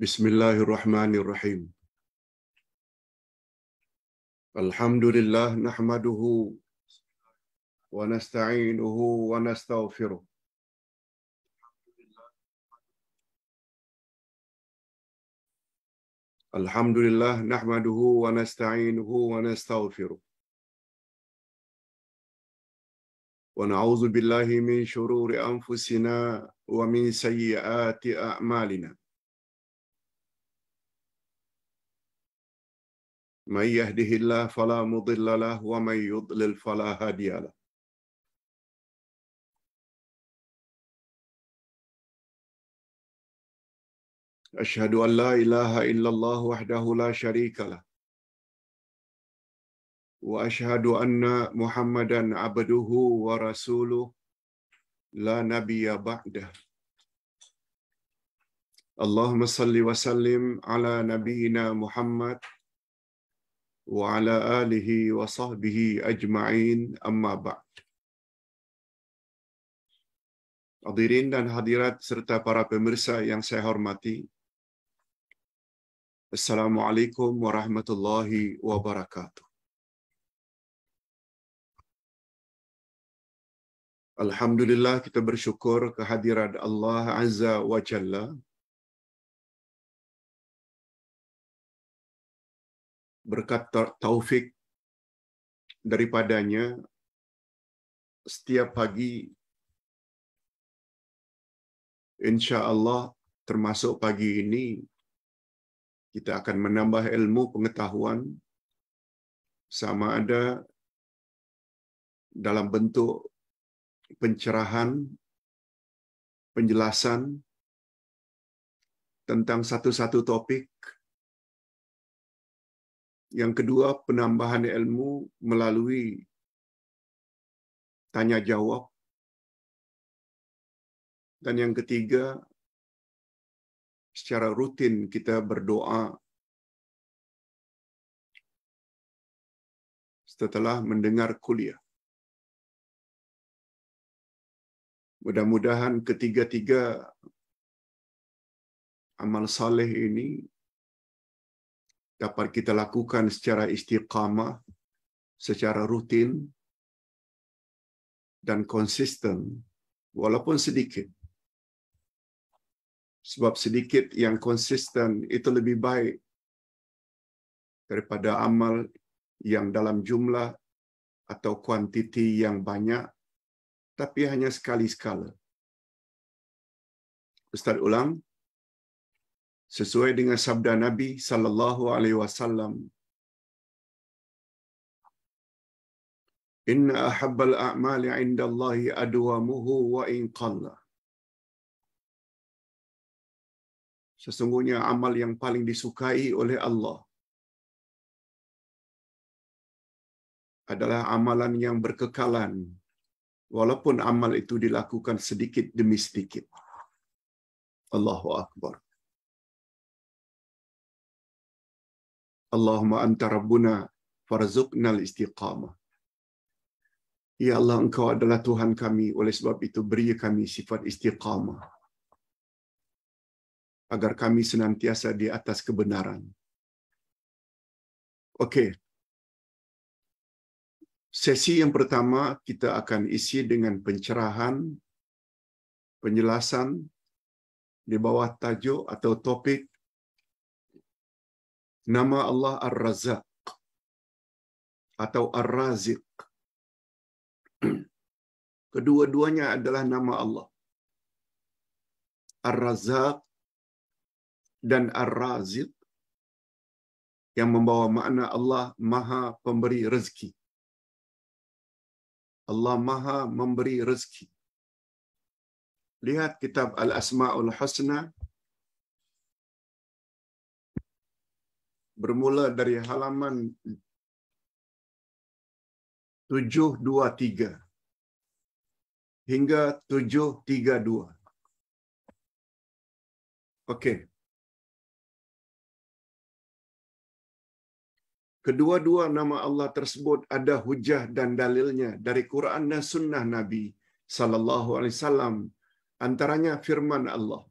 بسم الله الرحمن الرحيم الحمد لله نحمده ونستعينه ونستغفره الحمد لله نحمده ونستعينه ونستغفره ونعوذ بالله من شرور انفسنا ومن سيئات اعمالنا من يهده الله فلا مضل له ومن يضلل فلا هادي له أشهد أن لا إله إلا الله وحده لا شريك له وأشهد أن محمدا عبده ورسوله لا نبي بعده اللهم صل وسلم على نبينا محمد وعلى Hadirin dan hadirat serta para pemirsa yang saya hormati. Assalamualaikum warahmatullahi wabarakatuh. Alhamdulillah kita bersyukur kehadiran Allah Azza wa Jalla berkat taufik daripadanya setiap pagi insya Allah termasuk pagi ini kita akan menambah ilmu pengetahuan sama ada dalam bentuk pencerahan penjelasan tentang satu-satu topik yang kedua, penambahan ilmu melalui tanya jawab. Dan yang ketiga, secara rutin kita berdoa setelah mendengar kuliah. Mudah-mudahan ketiga-tiga amal saleh ini dapat kita lakukan secara istiqamah, secara rutin, dan konsisten, walaupun sedikit. Sebab sedikit yang konsisten itu lebih baik daripada amal yang dalam jumlah atau kuantiti yang banyak, tapi hanya sekali-sekala. Ustaz ulang, sesuai dengan sabda Nabi sallallahu alaihi wasallam Inna ahabbal a'mali 'indallahi adwamuhu wa in qalla Sesungguhnya amal yang paling disukai oleh Allah adalah amalan yang berkekalan walaupun amal itu dilakukan sedikit demi sedikit. Allahu akbar. Allahumma anta rabbuna farzuqnal istiqamah. Ya Allah, Engkau adalah Tuhan kami. Oleh sebab itu, beri kami sifat istiqamah. Agar kami senantiasa di atas kebenaran. Okey. Sesi yang pertama kita akan isi dengan pencerahan, penjelasan di bawah tajuk atau topik Nama Allah Ar-Razak atau ar razik Kedua-duanya adalah nama Allah. Ar-Razak dan ar razik yang membawa makna Allah Maha Pemberi Rezeki. Allah Maha Memberi Rezeki. Lihat kitab Al-Asma'ul Husna bermula dari halaman 723 hingga 732. Okey. Kedua-dua nama Allah tersebut ada hujah dan dalilnya dari Quran dan Sunnah Nabi sallallahu alaihi wasallam antaranya firman Allah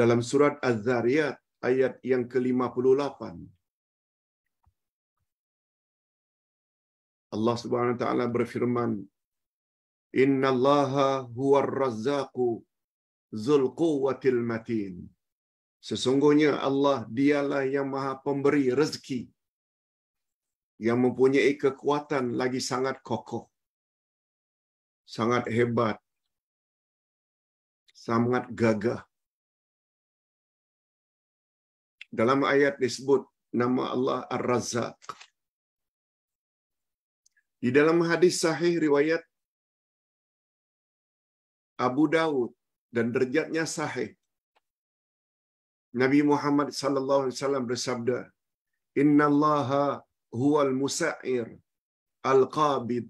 dalam surat Az-Zariyat ayat yang ke-58. Allah Subhanahu wa taala berfirman, "Innallaha huwar razzaqu dzul quwwatil matin." Sesungguhnya Allah dialah yang Maha pemberi rezeki yang mempunyai kekuatan lagi sangat kokoh, sangat hebat, sangat gagah. Dalam ayat disebut nama Allah Ar-Razzaq. Di dalam hadis sahih riwayat Abu Daud dan derajatnya sahih. Nabi Muhammad sallallahu alaihi wasallam bersabda, "Inna Allah huwal musa'ir al-qabid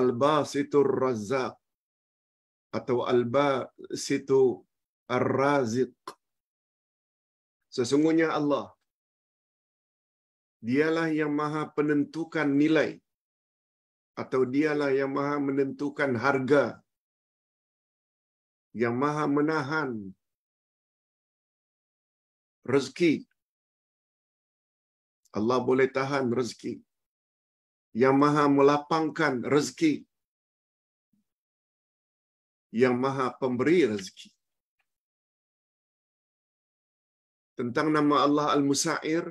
al-basitur razzaq atau al-basitu ar-raziq." Sesungguhnya Allah dialah yang maha penentukan nilai atau dialah yang maha menentukan harga yang maha menahan rezeki Allah boleh tahan rezeki yang maha melapangkan rezeki yang maha pemberi rezeki tentang nama Allah Al-Musa'ir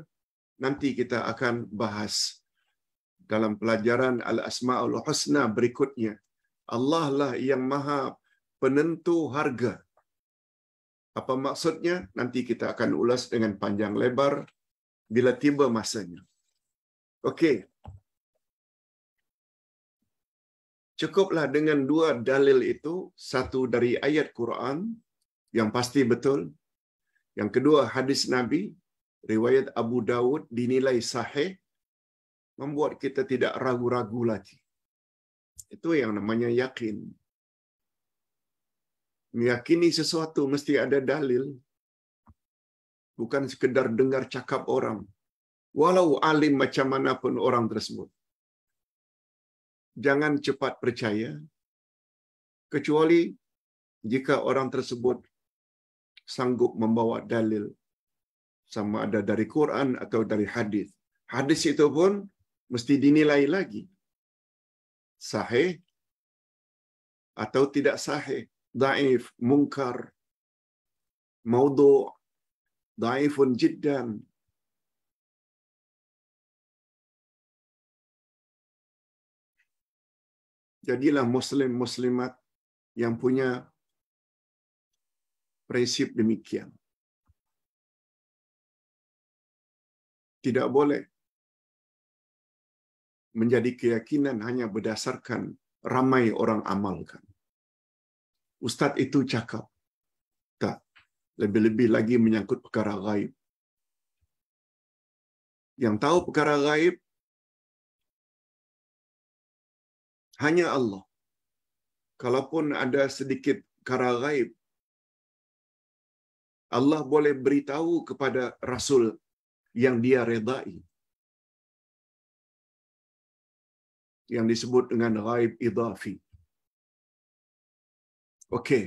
nanti kita akan bahas dalam pelajaran Al-Asmaul Husna berikutnya. Allah lah yang Maha penentu harga. Apa maksudnya? Nanti kita akan ulas dengan panjang lebar bila tiba masanya. Okey. Cukuplah dengan dua dalil itu, satu dari ayat Quran yang pasti betul, Yang kedua, hadis Nabi, riwayat Abu Dawud dinilai sahih, membuat kita tidak ragu-ragu lagi. Itu yang namanya yakin. Meyakini sesuatu mesti ada dalil. Bukan sekedar dengar cakap orang. Walau alim macam mana pun orang tersebut. Jangan cepat percaya, kecuali jika orang tersebut sanggup membawa dalil sama ada dari Quran atau dari hadis. Hadis itu pun mesti dinilai lagi. Sahih atau tidak sahih, daif, mungkar, maudhu, daifun jiddan. Jadilah muslim muslimat yang punya prinsip demikian. Tidak boleh menjadi keyakinan hanya berdasarkan ramai orang amalkan. Ustadz itu cakap. Tak. Lebih-lebih lagi menyangkut perkara gaib. Yang tahu perkara gaib hanya Allah. Kalaupun ada sedikit perkara gaib, Allah boleh beritahu kepada rasul yang dia redai. Yang disebut dengan ghaib idhafi. Okey.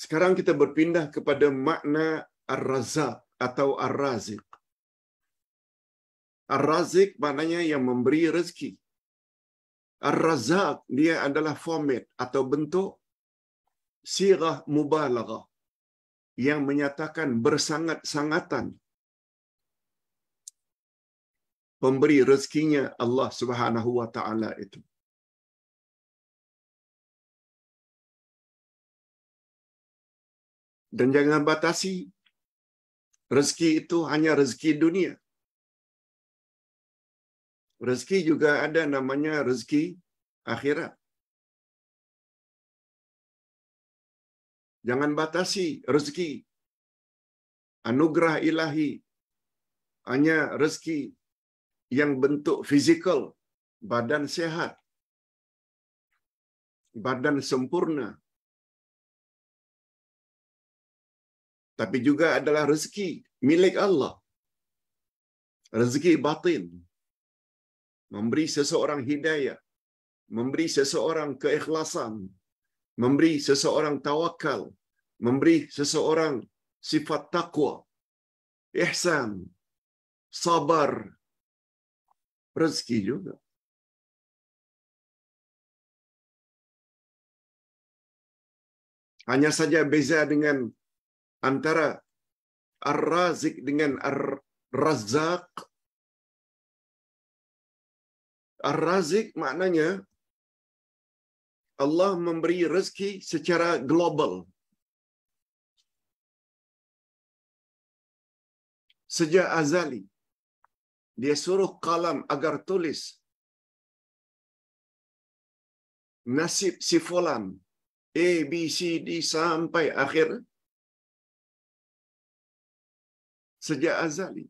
Sekarang kita berpindah kepada makna ar-razaq atau ar-raziq. Ar-razik maknanya yang memberi rezeki. Ar-razak dia adalah format atau bentuk sirah mubalaghah. yang menyatakan bersangat-sangatan pemberi rezekinya Allah Subhanahu wa taala itu. Dan jangan batasi rezeki itu hanya rezeki dunia. Rezeki juga ada namanya rezeki akhirat. Jangan batasi rezeki. Anugerah ilahi hanya rezeki yang bentuk fizikal, badan sehat, badan sempurna. Tapi juga adalah rezeki milik Allah. Rezeki batin. Memberi seseorang hidayah. Memberi seseorang keikhlasan memberi seseorang tawakal, memberi seseorang sifat takwa, ihsan, sabar, rezeki juga. Hanya saja beza dengan antara Ar-Razik dengan Ar-Razak. Ar-Razik maknanya Allah memberi rezeki secara global. Sejak azali, dia suruh kalam agar tulis nasib si fulan A, B, C, D sampai akhir sejak azali.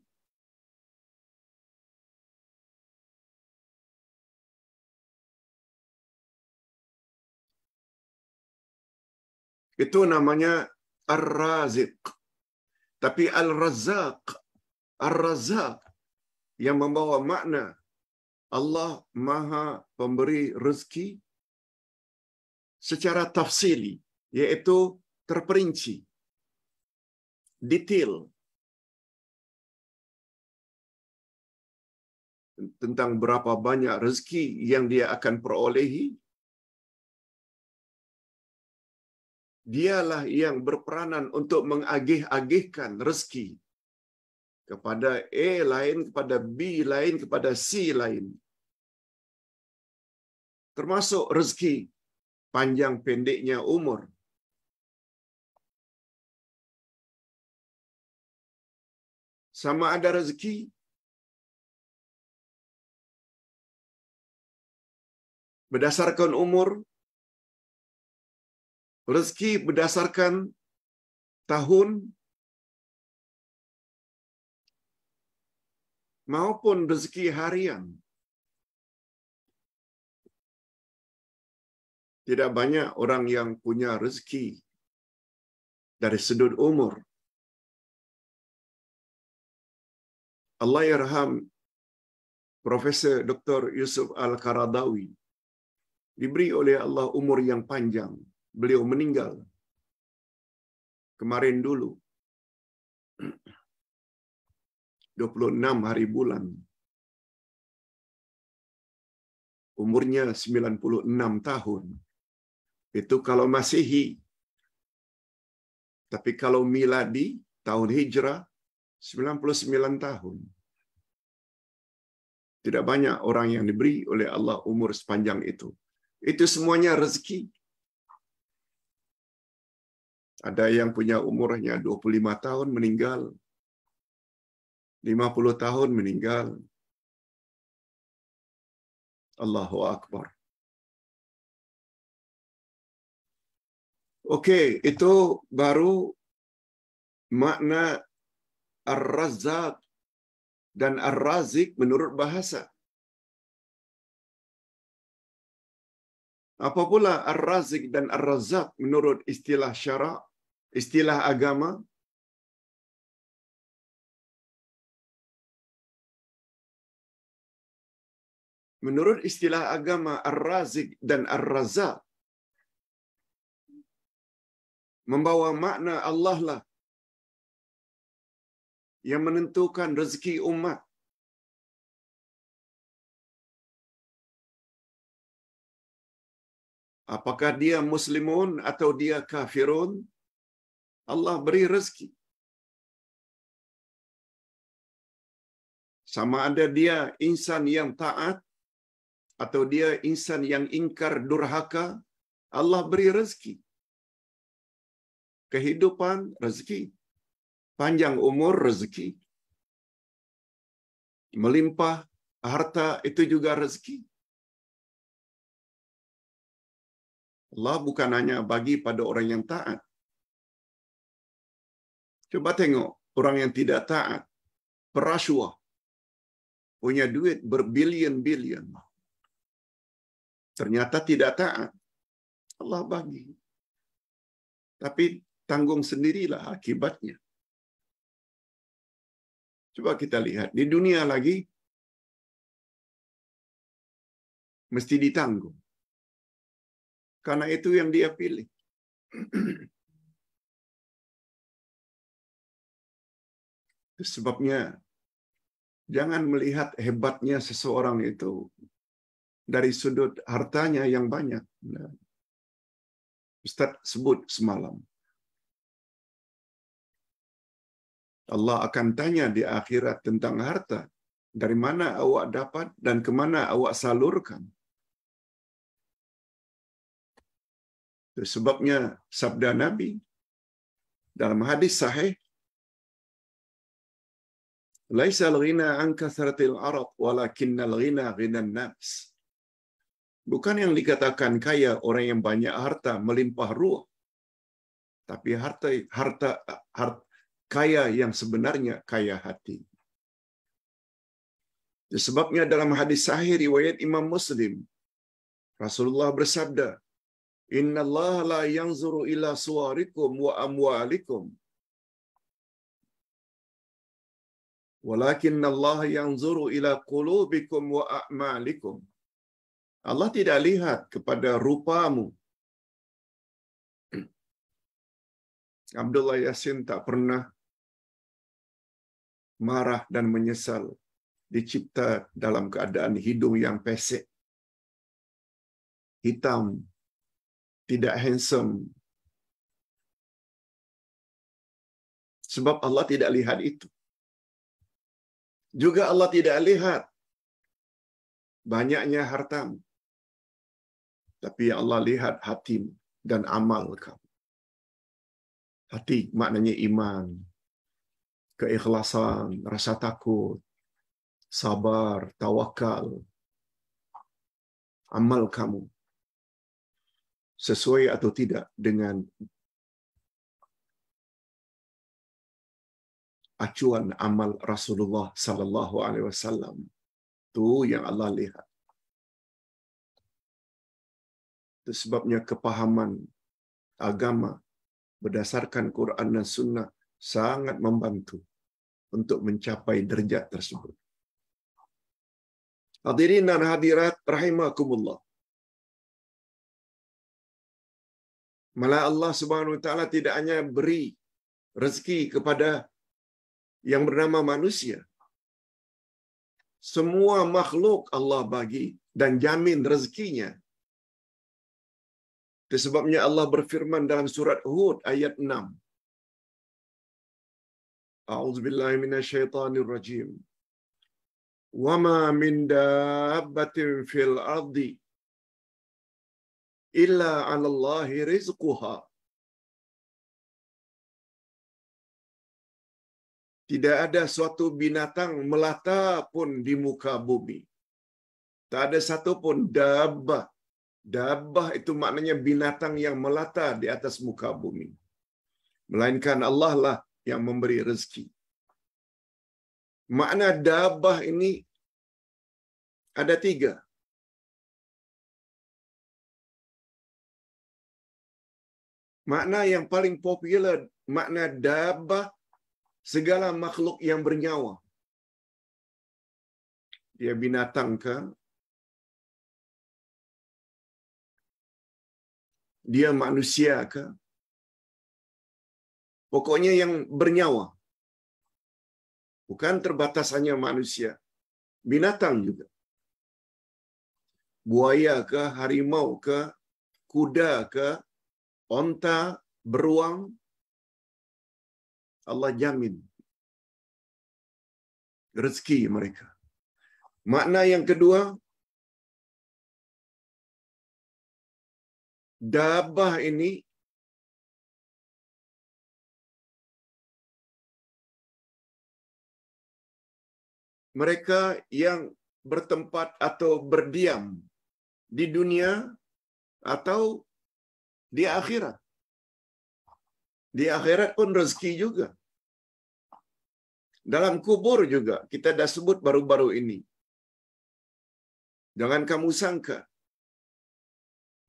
Itu namanya ar razik Tapi al razak ar razak yang membawa makna Allah Maha pemberi rezeki secara tafsili, yaitu terperinci, detail tentang berapa banyak rezeki yang dia akan perolehi, dialah yang berperanan untuk mengagih-agihkan rezeki kepada A lain, kepada B lain, kepada C lain. Termasuk rezeki panjang pendeknya umur. Sama ada rezeki berdasarkan umur rezeki berdasarkan tahun maupun rezeki harian. Tidak banyak orang yang punya rezeki dari sudut umur. Allah yarham Profesor Dr. Yusuf Al-Karadawi diberi oleh Allah umur yang panjang beliau meninggal. Kemarin dulu, 26 hari bulan. Umurnya 96 tahun. Itu kalau Masehi. Tapi kalau Miladi, tahun hijrah, 99 tahun. Tidak banyak orang yang diberi oleh Allah umur sepanjang itu. Itu semuanya rezeki ada yang punya umurnya 25 tahun meninggal. 50 tahun meninggal. Allahu Akbar. Oke, itu baru makna ar dan ar-razik menurut bahasa. Apa pula ar-razik dan ar menurut istilah syarak? istilah agama menurut istilah agama ar-razik dan ar raza membawa makna Allah lah yang menentukan rezeki umat. Apakah dia muslimun atau dia kafirun? Allah beri rezeki. Sama ada dia insan yang taat atau dia insan yang ingkar durhaka, Allah beri rezeki. Kehidupan rezeki. Panjang umur rezeki. Melimpah harta itu juga rezeki. Allah bukan hanya bagi pada orang yang taat. Coba tengok orang yang tidak taat, perasuah, punya duit berbilion-bilion. Ternyata tidak taat. Allah bagi. Tapi tanggung sendirilah akibatnya. Coba kita lihat di dunia lagi mesti ditanggung. Karena itu yang dia pilih. sebabnya jangan melihat hebatnya seseorang itu dari sudut hartanya yang banyak. Nah, Ustaz sebut semalam. Allah akan tanya di akhirat tentang harta. Dari mana awak dapat dan kemana awak salurkan. sebabnya sabda Nabi dalam hadis sahih ليس الغنى عن كثرة العرب ولكن الغنى غنى النفس Bukan yang dikatakan kaya orang yang banyak harta melimpah ruah. Tapi harta harta harta kaya yang sebenarnya kaya hati. Sebabnya dalam hadis sahih riwayat Imam Muslim Rasulullah bersabda, "Inna Allah la yanzuru ila suarikum wa amwalikum, Walakin Allah yang zuru ila qulubikum wa a'malikum. Allah tidak lihat kepada rupamu. Abdullah Yasin tak pernah marah dan menyesal dicipta dalam keadaan hidung yang pesek. Hitam, tidak handsome. Sebab Allah tidak lihat itu. Juga Allah tidak lihat banyaknya hartamu. Tapi ya Allah lihat hatimu dan amal kamu. Hati maknanya iman, keikhlasan, rasa takut, sabar, tawakal, amal kamu sesuai atau tidak dengan acuan amal Rasulullah sallallahu alaihi wasallam. Tu yang Allah lihat. Itu sebabnya kepahaman agama berdasarkan Quran dan Sunnah sangat membantu untuk mencapai derajat tersebut. Hadirin dan hadirat rahimakumullah. Malah Allah Subhanahu wa taala tidak hanya beri rezeki kepada yang bernama manusia. Semua makhluk Allah bagi dan jamin rezekinya. Disebabnya Allah berfirman dalam surat Hud ayat 6. A'udzu billahi minasyaitonir rajim. Wama min dabbatin fil ardi illa 'ala Allahi rizquha Tidak ada suatu binatang melata pun di muka bumi. Tak ada satu pun dabah. Dabah itu maknanya binatang yang melata di atas muka bumi. Melainkan Allah lah yang memberi rezeki. Makna dabah ini ada tiga. Makna yang paling popular, makna dabah segala makhluk yang bernyawa. Dia binatang ke? Dia manusia ke? Pokoknya yang bernyawa. Bukan terbatas hanya manusia. Binatang juga. Buaya ke, harimau ke, kuda ke, onta, beruang, Allah jamin rezeki mereka. Makna yang kedua, dabah ini mereka yang bertempat atau berdiam di dunia atau di akhirat. Di akhirat pun rezeki juga. Dalam kubur juga. Kita dah sebut baru-baru ini. Jangan kamu sangka.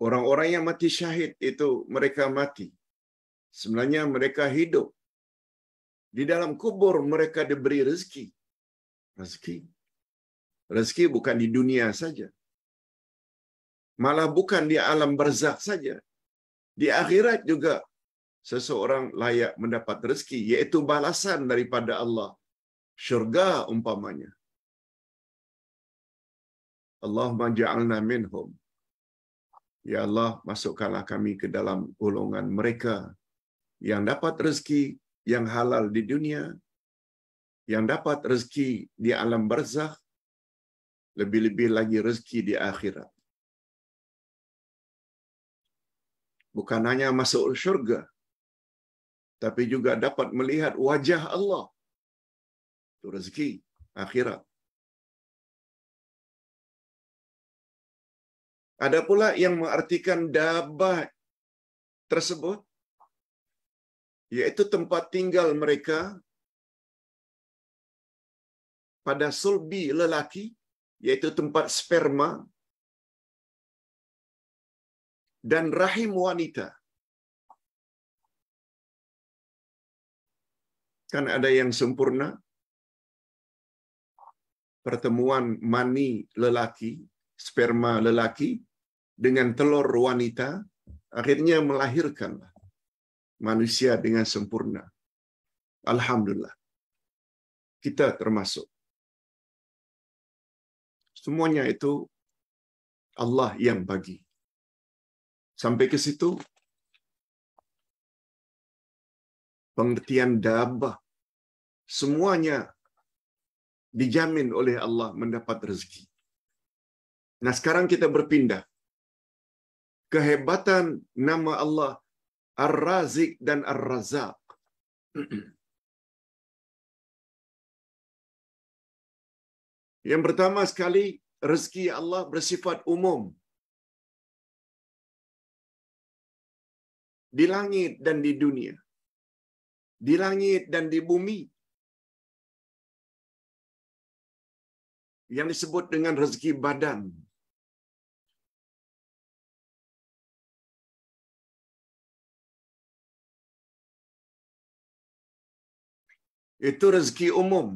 Orang-orang yang mati syahid itu mereka mati. Sebenarnya mereka hidup. Di dalam kubur mereka diberi rezeki. Rezeki. Rezeki bukan di dunia saja. Malah bukan di alam berzak saja. Di akhirat juga seseorang layak mendapat rezeki, yaitu balasan daripada Allah. Syurga umpamanya. Allahumma ja'alna minhum. Ya Allah, masukkanlah kami ke dalam golongan mereka yang dapat rezeki yang halal di dunia, yang dapat rezeki di alam barzakh, lebih-lebih lagi rezeki di akhirat. Bukan hanya masuk syurga, tapi juga dapat melihat wajah Allah. Itu rezeki akhirat. Ada pula yang mengartikan dabah tersebut yaitu tempat tinggal mereka pada sulbi lelaki yaitu tempat sperma dan rahim wanita Kan ada yang sempurna. Pertemuan mani lelaki, sperma lelaki dengan telur wanita akhirnya melahirkan manusia dengan sempurna. Alhamdulillah. Kita termasuk. Semuanya itu Allah yang bagi. Sampai ke situ pengertian dabah, semuanya dijamin oleh Allah mendapat rezeki. Nah sekarang kita berpindah. Kehebatan nama Allah Ar-Razik dan Ar-Razak. Yang pertama sekali, rezeki Allah bersifat umum. Di langit dan di dunia di langit dan di bumi yang disebut dengan rezeki badan. Itu rezeki umum.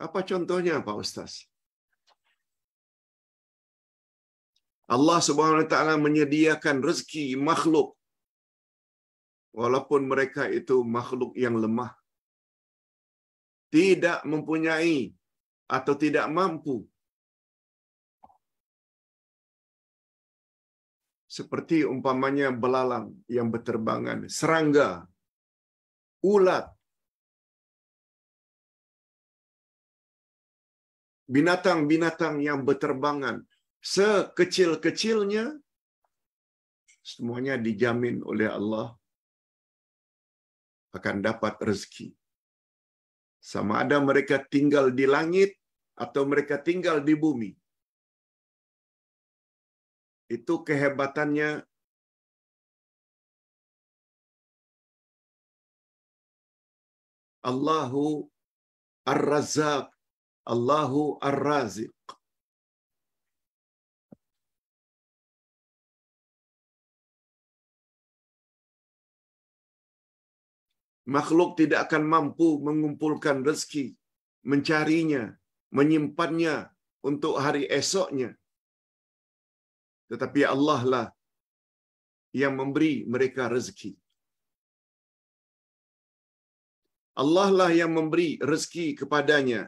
Apa contohnya Pak Ustaz? Allah Subhanahu wa taala menyediakan rezeki makhluk walaupun mereka itu makhluk yang lemah, tidak mempunyai atau tidak mampu seperti umpamanya belalang yang berterbangan, serangga, ulat, binatang-binatang yang berterbangan sekecil-kecilnya semuanya dijamin oleh Allah akan dapat rezeki. Sama ada mereka tinggal di langit atau mereka tinggal di bumi. Itu kehebatannya Allahu Ar-Razzaq, Allahu Ar-Raziq. Makhluk tidak akan mampu mengumpulkan rezeki, mencarinya, menyimpannya untuk hari esoknya. Tetapi Allah lah yang memberi mereka rezeki. Allah lah yang memberi rezeki kepadanya,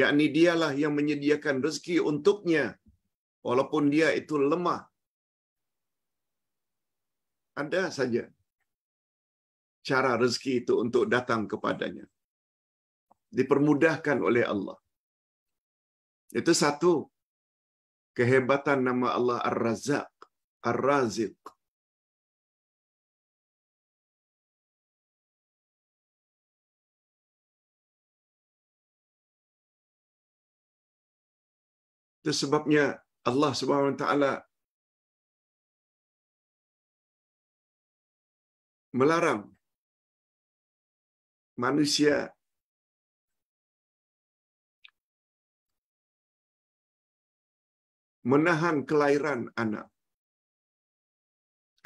yakni dialah yang menyediakan rezeki untuknya, walaupun dia itu lemah. Ada saja cara rezeki itu untuk datang kepadanya. Dipermudahkan oleh Allah. Itu satu kehebatan nama Allah ar razak Ar-Raziq. Itu sebabnya Allah Subhanahu wa taala melarang manusia menahan kelahiran anak.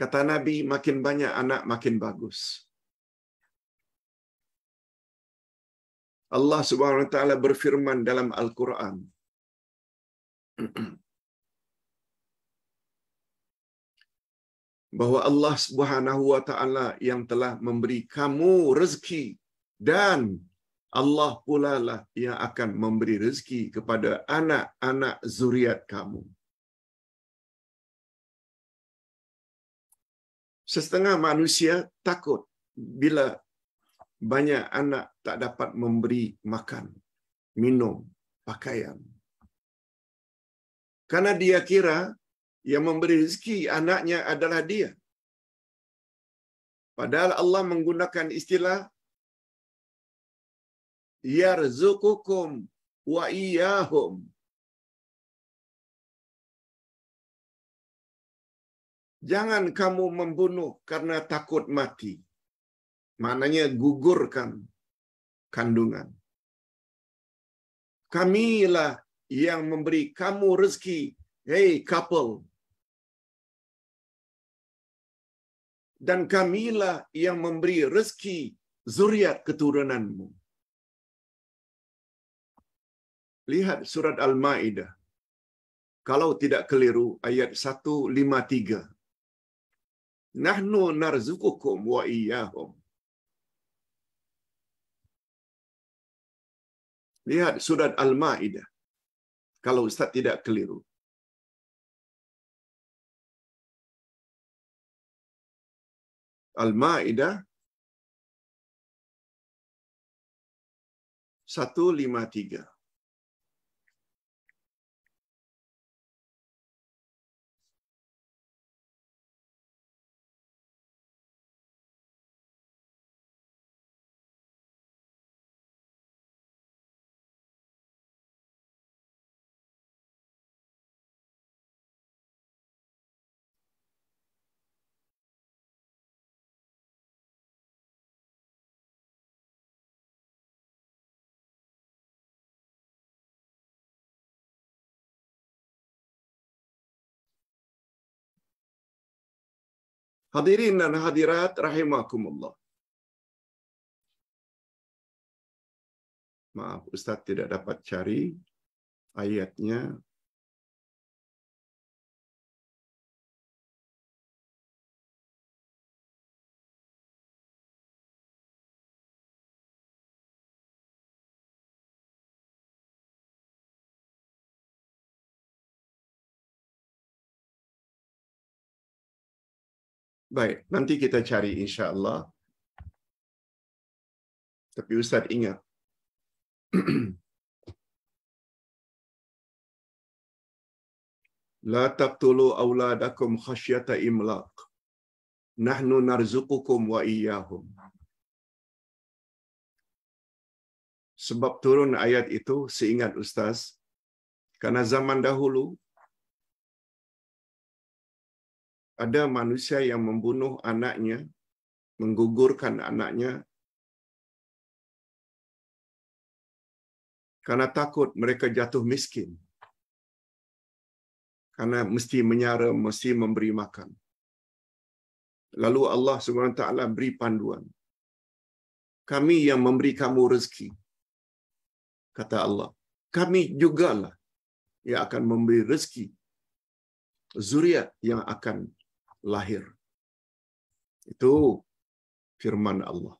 Kata Nabi, makin banyak anak makin bagus. Allah Subhanahu wa taala berfirman dalam Al-Qur'an. bahwa Allah Subhanahu wa taala yang telah memberi kamu rezeki dan Allah pula lah yang akan memberi rezeki kepada anak-anak zuriat kamu. Setengah manusia takut bila banyak anak tak dapat memberi makan, minum, pakaian. Karena dia kira yang memberi rezeki anaknya adalah dia. Padahal Allah menggunakan istilah Yarzukukum wa iyahum, Jangan kamu membunuh karena takut mati. Maknanya gugurkan kandungan. Kamilah yang memberi kamu rezeki. Hey couple. Dan kamilah yang memberi rezeki zuriat keturunanmu. Lihat surat Al-Maidah. Kalau tidak keliru ayat 153. Nahnu narzukukum wa iyyahum. Lihat surat Al-Maidah. Kalau Ustaz tidak keliru. Al-Maidah 153. Hadirin dan hadirat rahimakumullah. Maaf Ustadz tidak dapat cari ayatnya Baik, nanti kita cari insya Allah. Tapi Ustaz ingat, La taqtulu awladakum khasyata imlaq. Nahnu narzukukum wa iyyahum. Sebab turun ayat itu, seingat Ustaz, karena zaman dahulu ada manusia yang membunuh anaknya, menggugurkan anaknya karena takut mereka jatuh miskin. Karena mesti menyara, mesti memberi makan. Lalu Allah SWT beri panduan. Kami yang memberi kamu rezeki. Kata Allah. Kami jugalah yang akan memberi rezeki. Zuriat yang akan lahir. Itu firman Allah.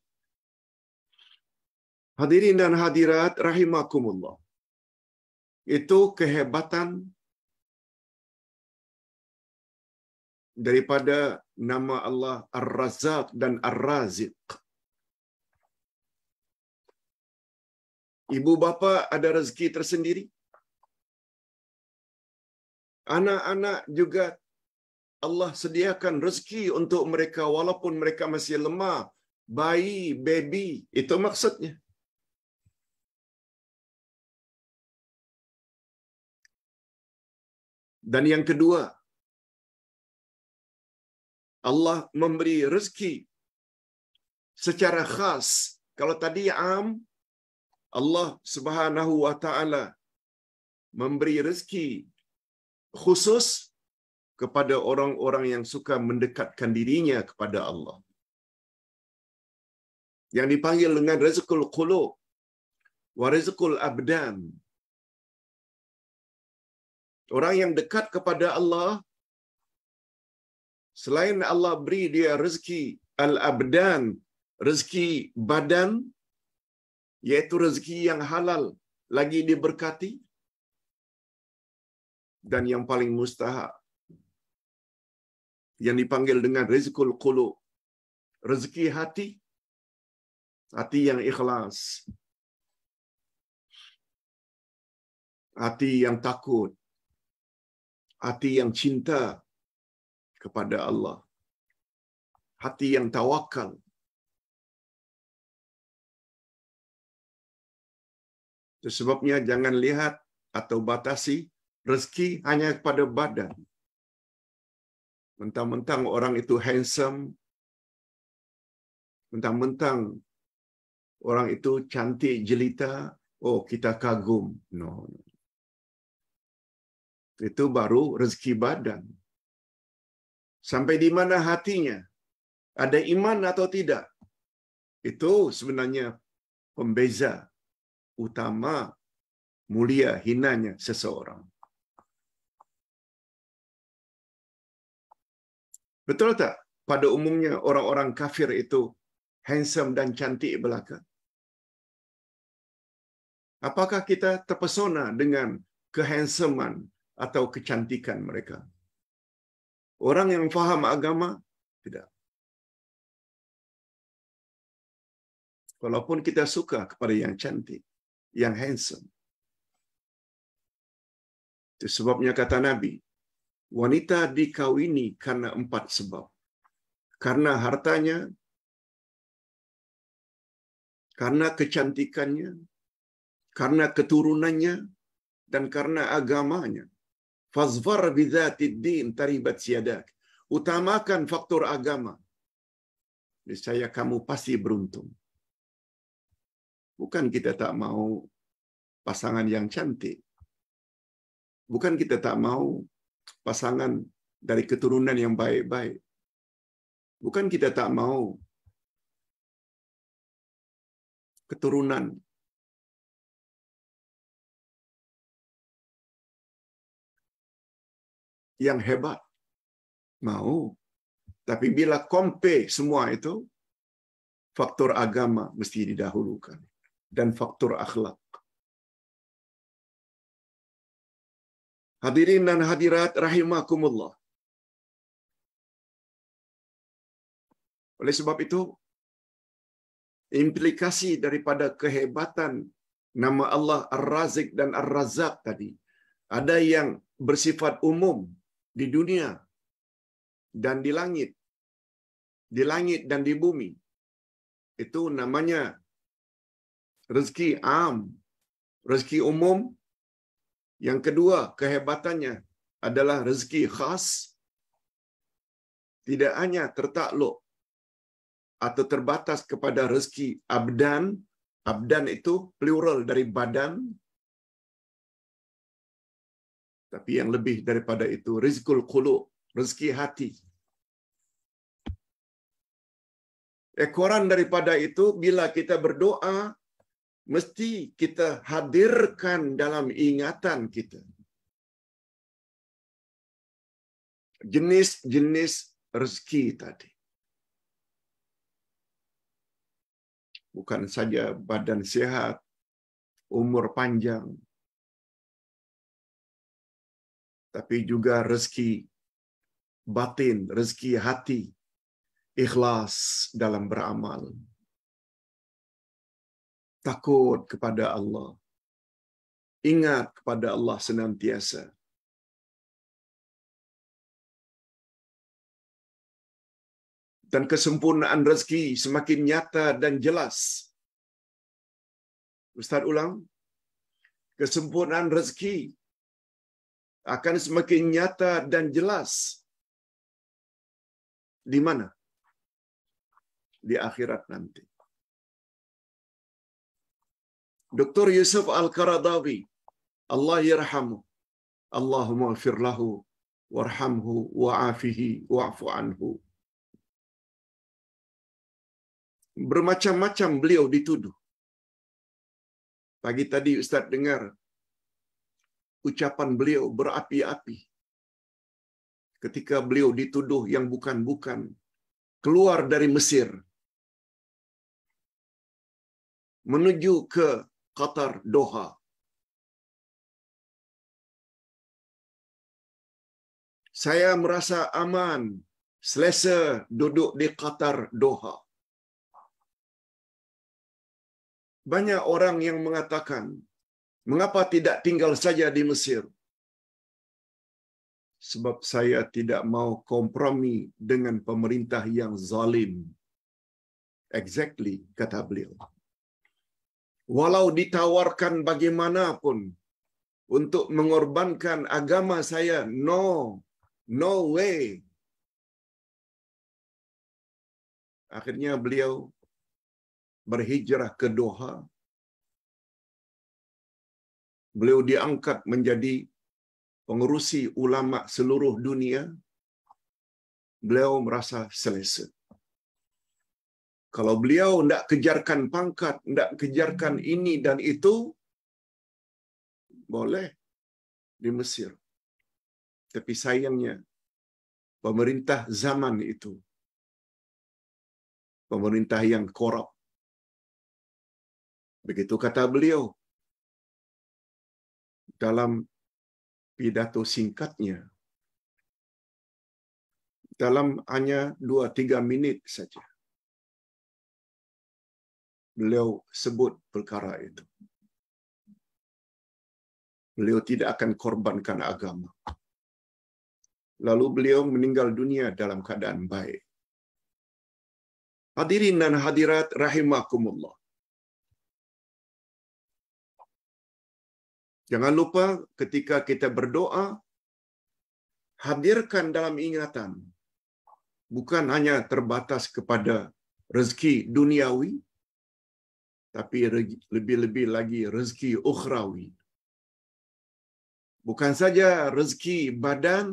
Hadirin dan hadirat rahimakumullah. Itu kehebatan daripada nama Allah Ar-Razzaq dan Ar-Raziq. Ibu bapa ada rezeki tersendiri. Anak-anak juga Allah sediakan rezeki untuk mereka walaupun mereka masih lemah, bayi, baby. Itu maksudnya. Dan yang kedua, Allah memberi rezeki secara khas. Kalau tadi am, Allah Subhanahu wa taala memberi rezeki khusus kepada orang-orang yang suka mendekatkan dirinya kepada Allah. Yang dipanggil dengan rezekul qulub wa rezekul abdan. Orang yang dekat kepada Allah, selain Allah beri dia rezeki al-abdan, rezeki badan, yaitu rezeki yang halal, lagi diberkati, dan yang paling mustahak, yang dipanggil dengan rezekul kulu, Rezeki hati, hati yang ikhlas. Hati yang takut. Hati yang cinta kepada Allah. Hati yang tawakal. sebabnya jangan lihat atau batasi rezeki hanya kepada badan Mentang-mentang orang itu handsome, mentang-mentang orang itu cantik jelita, oh kita kagum. No. Itu baru rezeki badan. Sampai di mana hatinya? Ada iman atau tidak? Itu sebenarnya pembeza utama mulia hinanya seseorang. Betul tak? Pada umumnya orang-orang kafir itu handsome dan cantik belaka. Apakah kita terpesona dengan kehandsoman atau kecantikan mereka? Orang yang faham agama tidak. Walaupun kita suka kepada yang cantik, yang handsome. Itu sebabnya kata Nabi, wanita dikawini karena empat sebab. Karena hartanya, karena kecantikannya, karena keturunannya, dan karena agamanya. Fazfar bidhatid din taribat siyadak. Utamakan faktor agama. Saya kamu pasti beruntung. Bukan kita tak mau pasangan yang cantik. Bukan kita tak mau pasangan dari keturunan yang baik-baik. Bukan kita tak mau keturunan. Yang hebat. Mau. Tapi bila kompe semua itu, faktor agama mesti didahulukan. Dan faktor akhlak. Hadirin dan hadirat rahimakumullah. Oleh sebab itu, implikasi daripada kehebatan nama Allah Ar-Razik dan Ar-Razak tadi, ada yang bersifat umum di dunia dan di langit. Di langit dan di bumi. Itu namanya rezeki am, rezeki umum yang kedua, kehebatannya adalah rezeki khas tidak hanya tertakluk atau terbatas kepada rezeki abdan. Abdan itu plural dari badan. Tapi yang lebih daripada itu, rizkul kulu, rezeki hati. Ekoran daripada itu, bila kita berdoa, mesti kita hadirkan dalam ingatan kita. Jenis-jenis rezeki tadi. Bukan saja badan sehat, umur panjang, tapi juga rezeki batin, rezeki hati, ikhlas dalam beramal takut kepada Allah. Ingat kepada Allah senantiasa. Dan kesempurnaan rezeki semakin nyata dan jelas. Ustaz ulang. Kesempurnaan rezeki akan semakin nyata dan jelas. Di mana? Di akhirat nanti. Dr. Yusuf Al-Qaradawi, Allah yarhamu. Allahumma firlahu warhamhu wa'afihi wa'fu anhu. Bermacam-macam beliau dituduh. Pagi tadi Ustaz dengar ucapan beliau berapi-api. Ketika beliau dituduh yang bukan-bukan keluar dari Mesir menuju ke Qatar, Doha. Saya merasa aman selesa duduk di Qatar, Doha. Banyak orang yang mengatakan, mengapa tidak tinggal saja di Mesir? Sebab saya tidak mau kompromi dengan pemerintah yang zalim. Exactly, kata beliau walau ditawarkan bagaimanapun untuk mengorbankan agama saya, no, no way. Akhirnya beliau berhijrah ke Doha. Beliau diangkat menjadi pengurusi ulama seluruh dunia. Beliau merasa selesai. Kalau beliau tidak kejarkan pangkat, tidak kejarkan hmm. ini dan itu, boleh di Mesir. Tapi sayangnya, pemerintah zaman itu, pemerintah yang korup. Begitu kata beliau dalam pidato singkatnya dalam hanya dua tiga menit saja beliau sebut perkara itu. Beliau tidak akan korbankan agama. Lalu beliau meninggal dunia dalam keadaan baik. Hadirin dan hadirat rahimakumullah. Jangan lupa ketika kita berdoa, hadirkan dalam ingatan. Bukan hanya terbatas kepada rezeki duniawi, tapi lebih-lebih lagi rezeki ukhrawi. Bukan saja rezeki badan,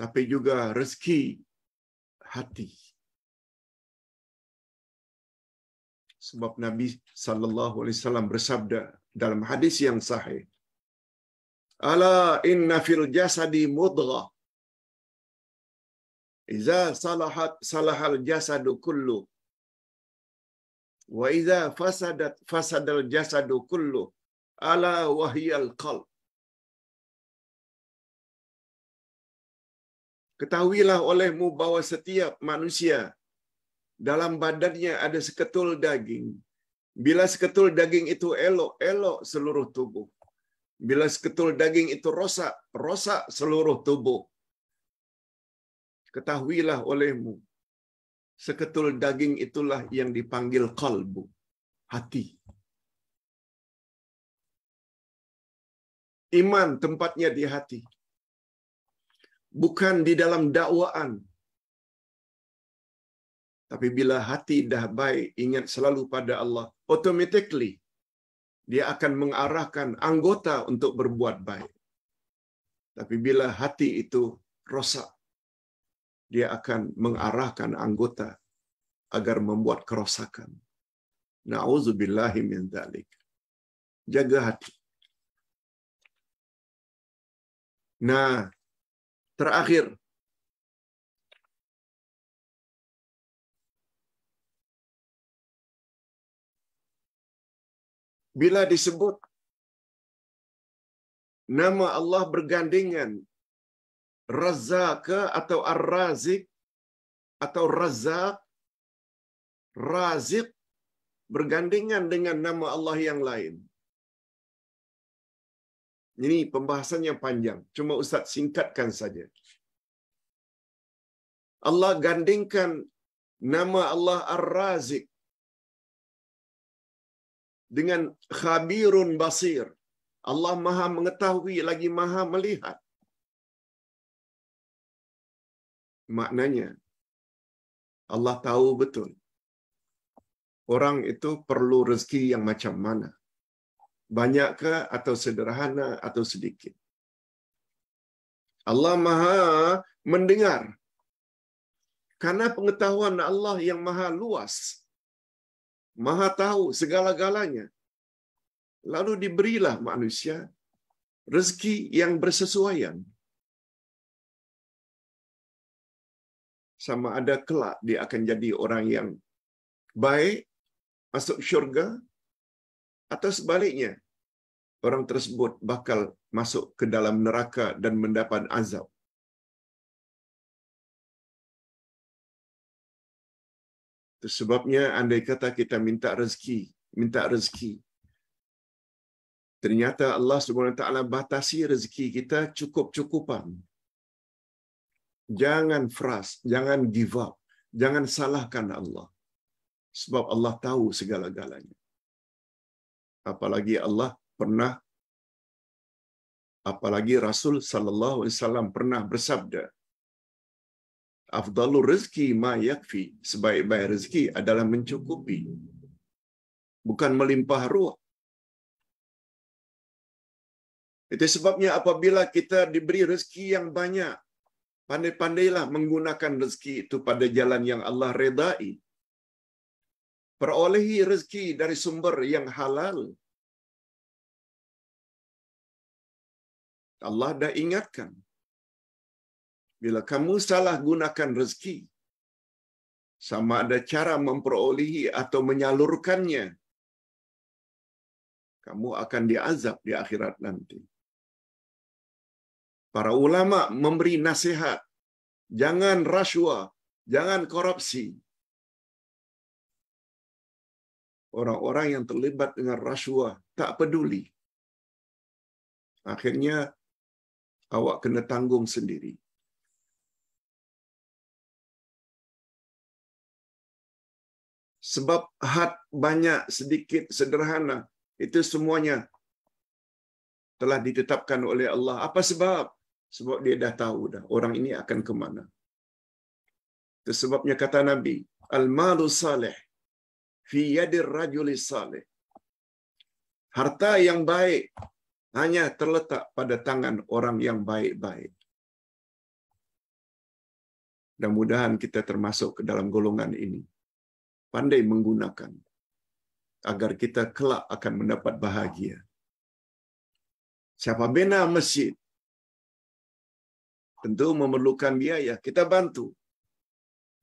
tapi juga rezeki hati. Sebab Nabi sallallahu alaihi wasallam bersabda dalam hadis yang sahih, "Ala inna fil jasadi mudra. Iza salahat salahal jasadu kulluh. Wa idza fasadat fasadal jasadu kullu ala wahyal qalb. Ketahuilah olehmu bahwa setiap manusia dalam badannya ada seketul daging. Bila seketul daging itu elok, elok seluruh tubuh. Bila seketul daging itu rosak, rosak seluruh tubuh. Ketahuilah olehmu seketul daging itulah yang dipanggil kalbu, hati. Iman tempatnya di hati. Bukan di dalam dakwaan. Tapi bila hati dah baik, ingat selalu pada Allah, automatically dia akan mengarahkan anggota untuk berbuat baik. Tapi bila hati itu rosak, dia akan mengarahkan anggota agar membuat kerosakan. Nauzubillahi min dalik. Jaga hati. Nah, terakhir bila disebut nama Allah bergandengan razaka atau ar-razik atau razak razik bergandengan dengan nama Allah yang lain. Ini pembahasan yang panjang. Cuma Ustaz singkatkan saja. Allah gandingkan nama Allah Ar-Razik dengan Khabirun Basir. Allah maha mengetahui lagi maha melihat. maknanya Allah tahu betul orang itu perlu rezeki yang macam mana. Banyakkah atau sederhana atau sedikit. Allah maha mendengar. Karena pengetahuan Allah yang maha luas. Maha tahu segala-galanya. Lalu diberilah manusia rezeki yang bersesuaian sama ada kelak dia akan jadi orang yang baik, masuk syurga, atau sebaliknya, orang tersebut bakal masuk ke dalam neraka dan mendapat azab. sebabnya andai kata kita minta rezeki, minta rezeki. Ternyata Allah SWT batasi rezeki kita cukup-cukupan. Jangan fras, jangan give up, jangan salahkan Allah. Sebab Allah tahu segala-galanya. Apalagi Allah pernah apalagi Rasul sallallahu alaihi wasallam pernah bersabda, afdalu rezeki ma yakfi, sebaik-baik rezeki adalah mencukupi. Bukan melimpah ruah. Itu sebabnya apabila kita diberi rezeki yang banyak, Pandai-pandailah menggunakan rezeki itu pada jalan yang Allah redai. Perolehi rezeki dari sumber yang halal. Allah dah ingatkan. Bila kamu salah gunakan rezeki, sama ada cara memperolehi atau menyalurkannya, kamu akan diazab di akhirat nanti. Para ulama memberi nasihat, jangan rasuah, jangan korupsi. Orang-orang yang terlibat dengan rasuah tak peduli. Akhirnya awak kena tanggung sendiri. Sebab had banyak, sedikit, sederhana, itu semuanya telah ditetapkan oleh Allah. Apa sebab? Sebab dia dah tahu dah orang ini akan ke mana. Itu sebabnya kata Nabi, al-malu salih fi yadir rajuli salih. Harta yang baik hanya terletak pada tangan orang yang baik-baik. Mudah-mudahan kita termasuk ke dalam golongan ini. Pandai menggunakan agar kita kelak akan mendapat bahagia. Siapa bina masjid, tentu memerlukan biaya. Kita bantu.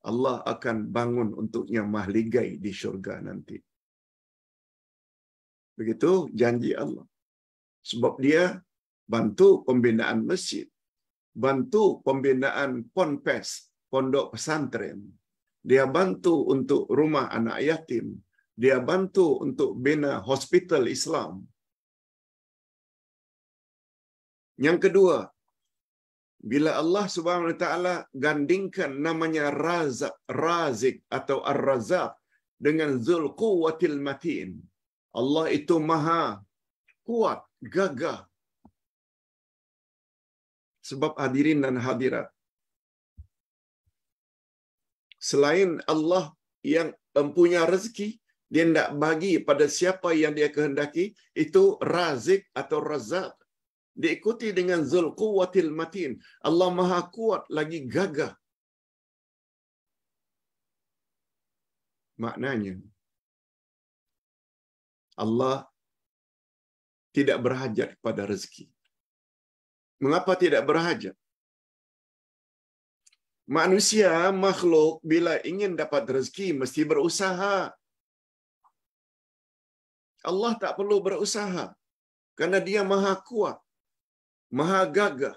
Allah akan bangun untuknya mahligai di syurga nanti. Begitu janji Allah. Sebab dia bantu pembinaan masjid, bantu pembinaan ponpes, pondok pesantren. Dia bantu untuk rumah anak yatim, dia bantu untuk bina hospital Islam. Yang kedua, bila Allah Subhanahu Wa Taala gandingkan namanya Razak, Razik atau Ar-Razzaq dengan Zul Quwwatil Matin. Allah itu maha kuat, gagah. Sebab hadirin dan hadirat. Selain Allah yang mempunyai rezeki, dia tidak bagi pada siapa yang dia kehendaki, itu razik atau razak. diikuti dengan zul quwwatil matin. Allah Maha kuat lagi gagah. Maknanya Allah tidak berhajat kepada rezeki. Mengapa tidak berhajat? Manusia, makhluk, bila ingin dapat rezeki, mesti berusaha. Allah tak perlu berusaha. Karena dia maha kuat maha gagah.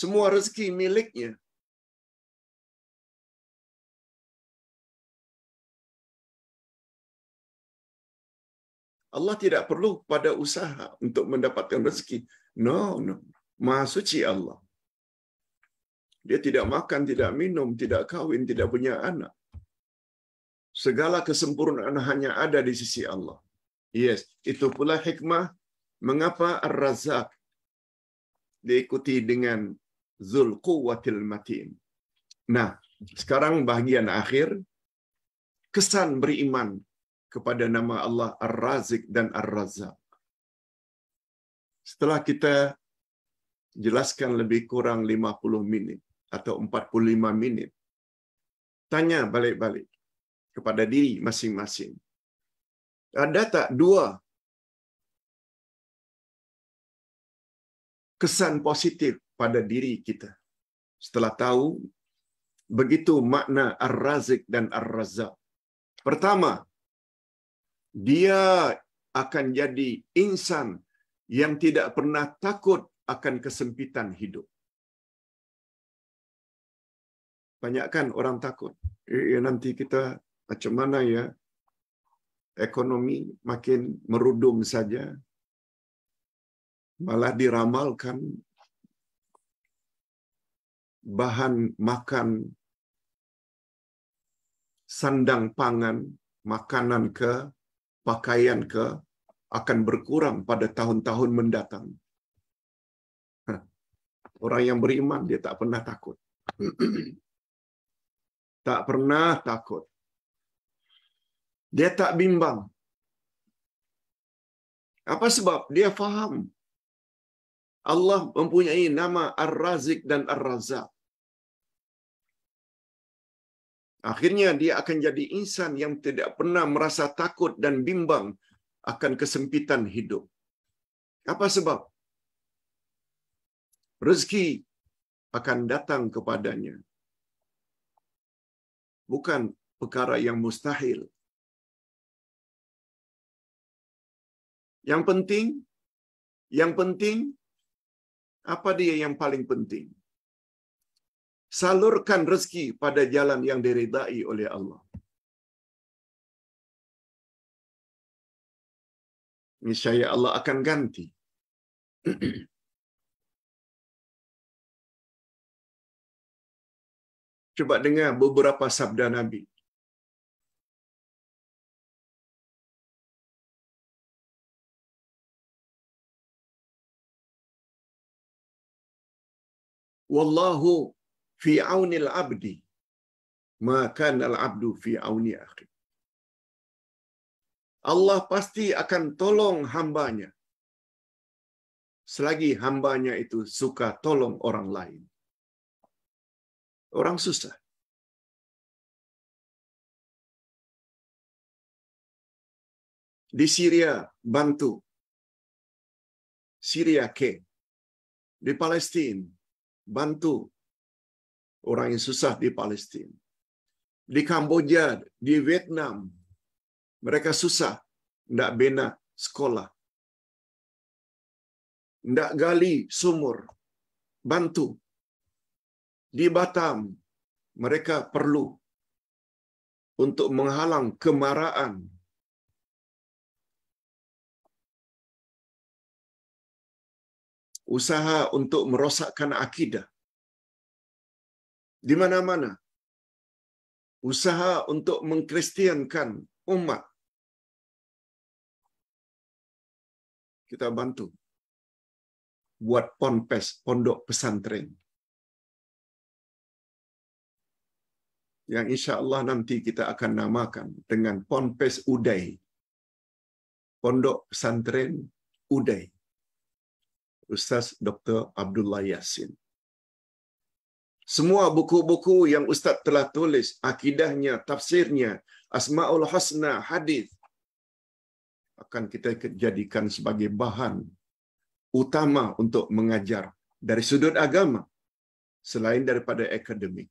Semua rezeki miliknya. Allah tidak perlu pada usaha untuk mendapatkan rezeki. No, no. Maha suci Allah. Dia tidak makan, tidak minum, tidak kawin, tidak punya anak. Segala kesempurnaan hanya ada di sisi Allah. Yes, itu pula hikmah mengapa Ar-Razak diikuti dengan Zul Quwwatil Matin. Nah, sekarang bagian akhir kesan beriman kepada nama Allah Ar-Razik dan Ar-Razzaq. Setelah kita jelaskan lebih kurang 50 minit atau 45 minit, tanya balik-balik kepada diri masing-masing ada tak dua kesan positif pada diri kita setelah tahu begitu makna Ar-Razik dan ar razak Pertama, dia akan jadi insan yang tidak pernah takut akan kesempitan hidup. Banyakkan orang takut. Eh, nanti kita macam mana ya? ekonomi makin merudum saja. Malah diramalkan bahan makan, sandang pangan, makanan ke, pakaian ke, akan berkurang pada tahun-tahun mendatang. Orang yang beriman dia tak pernah takut. tak pernah takut. Dia tak bimbang. Apa sebab? Dia faham. Allah mempunyai nama Ar-Razik dan Ar-Razak. Akhirnya dia akan jadi insan yang tidak pernah merasa takut dan bimbang akan kesempitan hidup. Apa sebab? Rezeki akan datang kepadanya. Bukan perkara yang mustahil. Yang penting, yang penting, apa dia yang paling penting? Salurkan rezeki pada jalan yang diridai oleh Allah. Niscaya Allah akan ganti. Coba dengar beberapa sabda Nabi wallahu fi aunil abdi maka al abdu fi auni akhi Allah pasti akan tolong hambanya selagi hambanya itu suka tolong orang lain orang susah di Syria bantu Syria ke di Palestina bantu orang yang susah di Palestin. Di Kamboja, di Vietnam, mereka susah, tidak bina sekolah. Tidak gali sumur, bantu. Di Batam, mereka perlu untuk menghalang kemarahan usaha untuk merosakkan akidah. Di mana-mana. Usaha untuk mengkristiankan umat. Kita bantu. Buat ponpes, pondok pesantren. Yang insya Allah nanti kita akan namakan dengan ponpes Uday. Pondok pesantren Uday. Ustaz Dr. Abdullah Yasin. Semua buku-buku yang Ustaz telah tulis, akidahnya, tafsirnya, Asma'ul Husna, hadis akan kita jadikan sebagai bahan utama untuk mengajar dari sudut agama selain daripada akademik.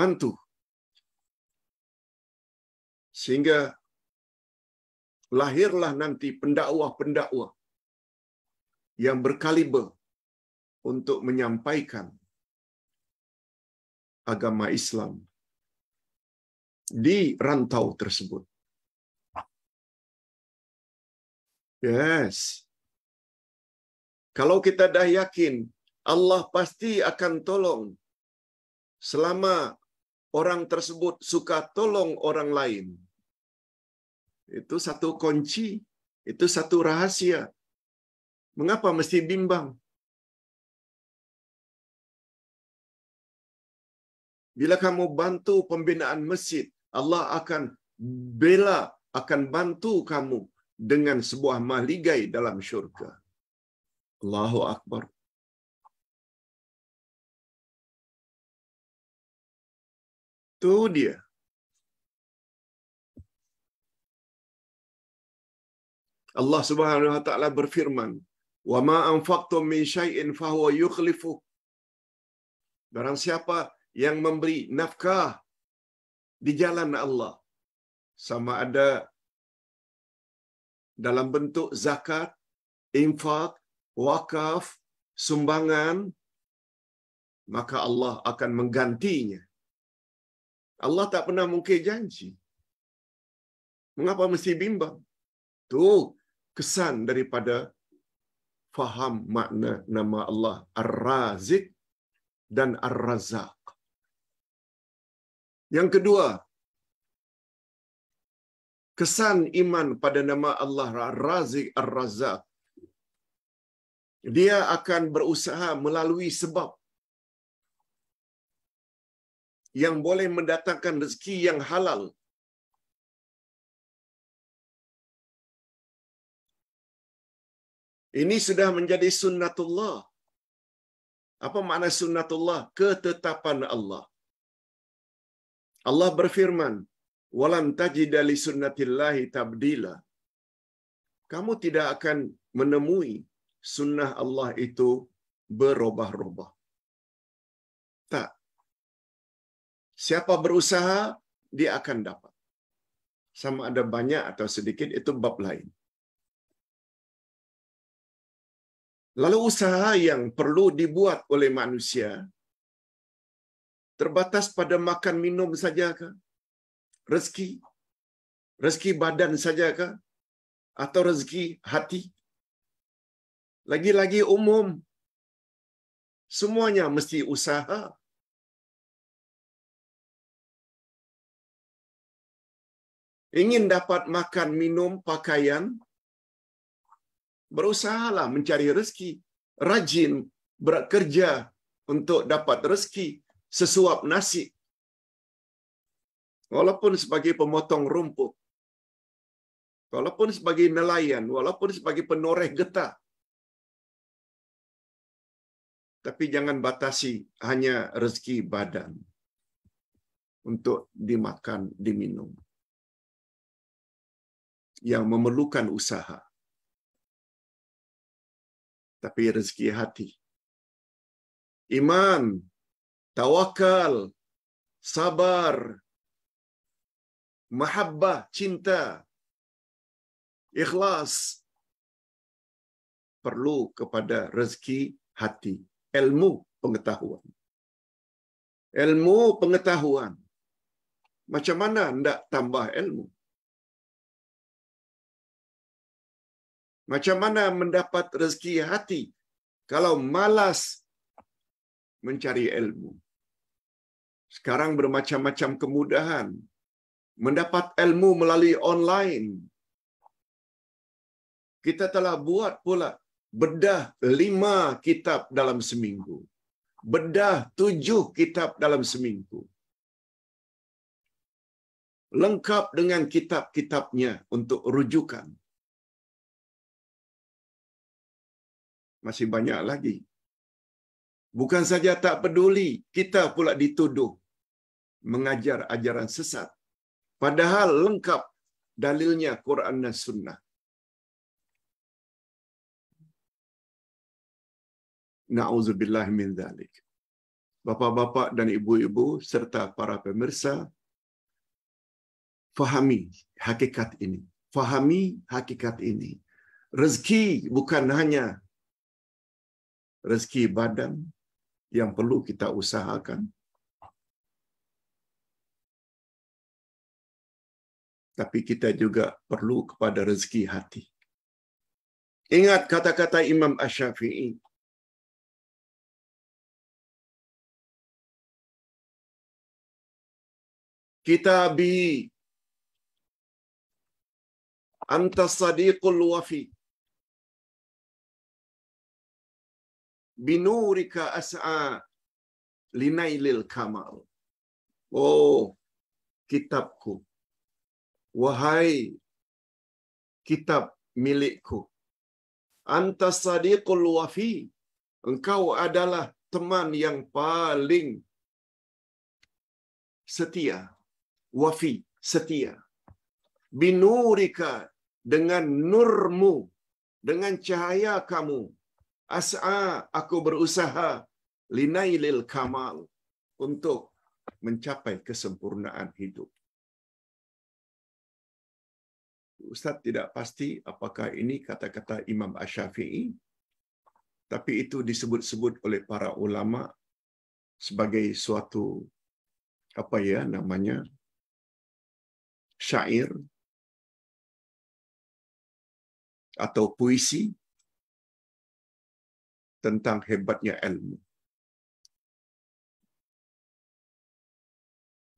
Bantu sehingga lahirlah nanti pendakwah-pendakwah yang berkaliber untuk menyampaikan agama Islam di rantau tersebut. Yes. Kalau kita dah yakin Allah pasti akan tolong selama orang tersebut suka tolong orang lain. Itu satu kunci, itu satu rahasia. Mengapa mesti bimbang? Bila kamu bantu pembinaan masjid, Allah akan bela, akan bantu kamu dengan sebuah mahligai dalam syurga. Allahu Akbar. Itu dia. Allah Subhanahu wa taala berfirman, "Wa ma anfaqtum min syai'in fahuwa yukhlifu." Barang siapa yang memberi nafkah di jalan Allah sama ada dalam bentuk zakat, infak, wakaf, sumbangan, maka Allah akan menggantinya. Allah tak pernah mungkin janji. Mengapa mesti bimbang? Tuh, kesan daripada faham makna nama Allah Ar-Razik dan Ar-Razak. Yang kedua, kesan iman pada nama Allah Ar-Razik Ar-Razak. Dia akan berusaha melalui sebab yang boleh mendatangkan rezeki yang halal Ini sudah menjadi sunnatullah. Apa makna sunnatullah? Ketetapan Allah. Allah berfirman, "Walam tajidali sunnatillahi tabdila." Kamu tidak akan menemui sunnah Allah itu berubah-ubah. Tak. Siapa berusaha, dia akan dapat. Sama ada banyak atau sedikit, itu bab lain. Lalu usaha yang perlu dibuat oleh manusia terbatas pada makan minum saja kah? Rezeki? Rezeki badan saja kah? Atau rezeki hati? Lagi-lagi umum. Semuanya mesti usaha. Ingin dapat makan, minum, pakaian, berusahalah mencari rezeki, rajin bekerja untuk dapat rezeki sesuap nasi. Walaupun sebagai pemotong rumput, walaupun sebagai nelayan, walaupun sebagai penoreh getah. Tapi jangan batasi hanya rezeki badan untuk dimakan, diminum. Yang memerlukan usaha tapi rezeki hati. Iman, tawakal, sabar, mahabbah, cinta, ikhlas perlu kepada rezeki hati, ilmu pengetahuan. Ilmu pengetahuan. Macam mana hendak tambah ilmu? Macam mana mendapat rezeki hati kalau malas mencari ilmu? Sekarang bermacam-macam kemudahan. Mendapat ilmu melalui online. Kita telah buat pula bedah lima kitab dalam seminggu. Bedah tujuh kitab dalam seminggu. Lengkap dengan kitab-kitabnya untuk rujukan. Masih banyak lagi. Bukan saja tak peduli, kita pula dituduh mengajar ajaran sesat. Padahal lengkap dalilnya Quran dan Sunnah. Na'udzubillah min dhalik. Bapak-bapak dan ibu-ibu serta para pemirsa, fahami hakikat ini. Fahami hakikat ini. Rezeki bukan hanya rezeki badan yang perlu kita usahakan. Tapi kita juga perlu kepada rezeki hati. Ingat kata-kata Imam Ash-Syafi'i. Kitabi anta sadiqul wafi binurika as'a linailil kamal. Oh, kitabku. Wahai kitab milikku. Antas sadiqul wafi. Engkau adalah teman yang paling setia. Wafi, setia. Binurika dengan nurmu, dengan cahaya kamu, As'a aku berusaha linailil kamal untuk mencapai kesempurnaan hidup. Ustaz tidak pasti apakah ini kata-kata Imam ash tapi itu disebut-sebut oleh para ulama sebagai suatu apa ya namanya syair atau puisi tentang hebatnya ilmu.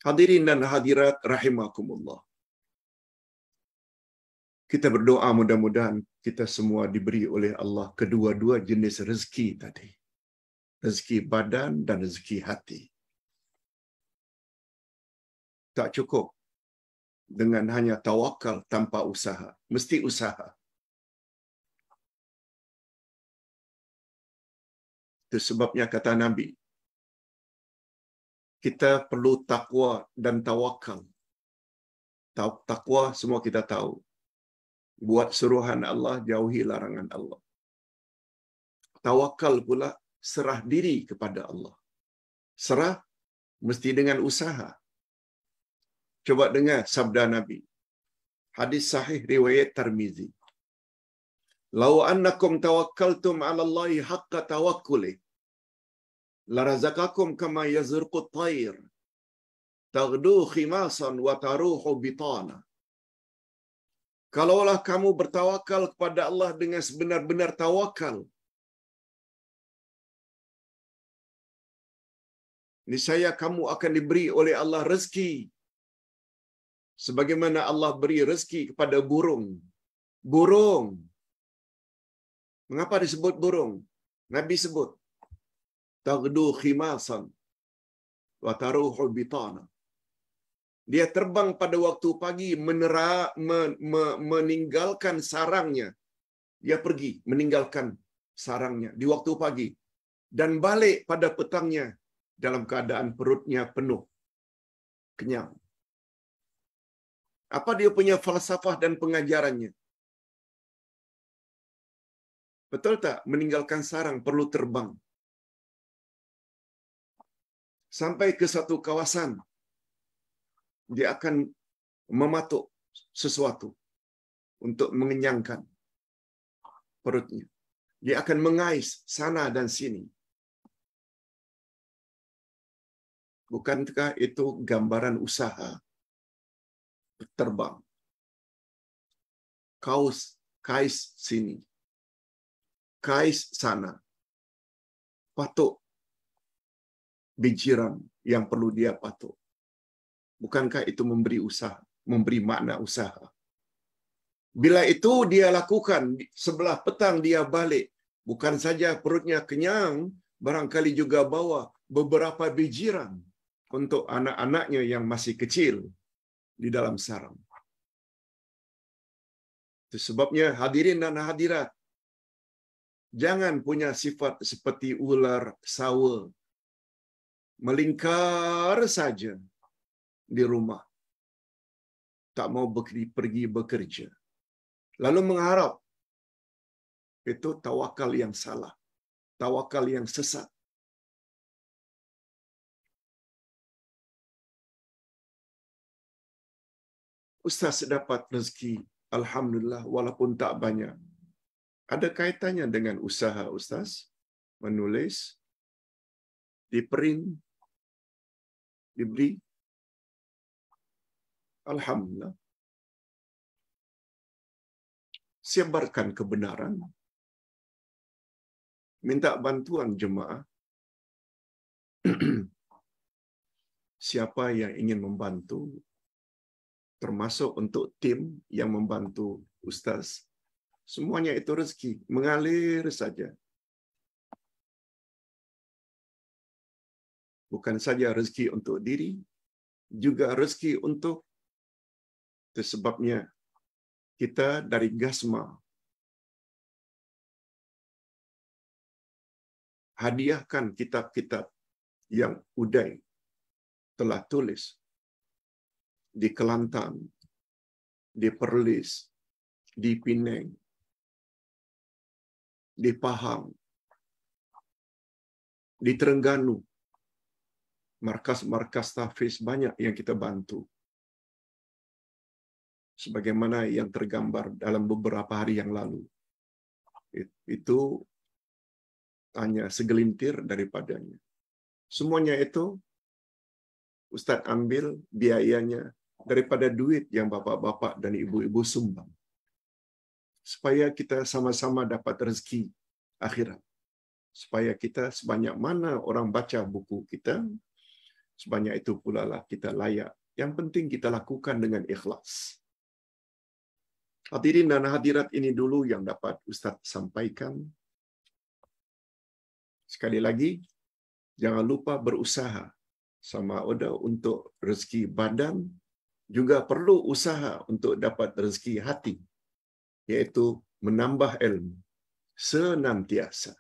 Hadirin dan hadirat rahimakumullah. Kita berdoa mudah-mudahan kita semua diberi oleh Allah kedua-dua jenis rezeki tadi. Rezeki badan dan rezeki hati. Tak cukup dengan hanya tawakal tanpa usaha. Mesti usaha. Itu sebabnya kata Nabi, kita perlu takwa dan tawakal. Takwa semua kita tahu. Buat suruhan Allah, jauhi larangan Allah. Tawakal pula serah diri kepada Allah. Serah mesti dengan usaha. Coba dengar sabda Nabi. Hadis sahih riwayat Tirmizi. Lau annakum tawakkaltum 'ala Allahi haqqa larazakakum kama yazruqu tair tagdu khimasan wa taruhu bitana Kalaulah kamu bertawakal kepada Allah dengan sebenar-benar tawakal. Niscaya kamu akan diberi oleh Allah rezeki. Sebagaimana Allah beri rezeki kepada burung. Burung. Mengapa disebut burung? Nabi sebut Tagdu khimasan wa taruhu bitana. Dia terbang pada waktu pagi menera, me, me, meninggalkan sarangnya. Dia pergi meninggalkan sarangnya di waktu pagi dan balik pada petangnya dalam keadaan perutnya penuh kenyang. Apa dia punya falsafah dan pengajarannya? Betul tak? Meninggalkan sarang perlu terbang sampai ke satu kawasan, dia akan mematuk sesuatu untuk mengenyangkan perutnya. Dia akan mengais sana dan sini. Bukankah itu gambaran usaha terbang? Kaus, kais sini, kais sana, patuk bijiran yang perlu dia patuh. Bukankah itu memberi usaha, memberi makna usaha? Bila itu dia lakukan, sebelah petang dia balik. Bukan saja perutnya kenyang, barangkali juga bawa beberapa bijiran untuk anak-anaknya yang masih kecil di dalam sarang. Itu sebabnya hadirin dan hadirat, jangan punya sifat seperti ular sawa melingkar saja di rumah. Tak mau pergi bekerja. Lalu mengharap. Itu tawakal yang salah. Tawakal yang sesat. Ustaz dapat rezeki, Alhamdulillah, walaupun tak banyak. Ada kaitannya dengan usaha Ustaz? Menulis, diprint, dibeli. Alhamdulillah. Sebarkan kebenaran. Minta bantuan jemaah. Siapa yang ingin membantu, termasuk untuk tim yang membantu Ustaz, semuanya itu rezeki, mengalir saja bukan saja rezeki untuk diri, juga rezeki untuk sebabnya kita dari gasma hadiahkan kitab-kitab yang Uday telah tulis di Kelantan, di Perlis, di Pinang, di Pahang, di Terengganu, markas-markas tahfiz banyak yang kita bantu. Sebagaimana yang tergambar dalam beberapa hari yang lalu. Itu hanya segelintir daripadanya. Semuanya itu Ustadz ambil biayanya daripada duit yang bapak-bapak dan ibu-ibu sumbang. Supaya kita sama-sama dapat rezeki akhirat. Supaya kita sebanyak mana orang baca buku kita, Sebanyak itu pula lah kita layak. Yang penting kita lakukan dengan ikhlas. Hadirin dan hadirat ini dulu yang dapat Ustaz sampaikan. Sekali lagi, jangan lupa berusaha sama Oda untuk rezeki badan, juga perlu usaha untuk dapat rezeki hati, yaitu menambah ilmu senantiasa.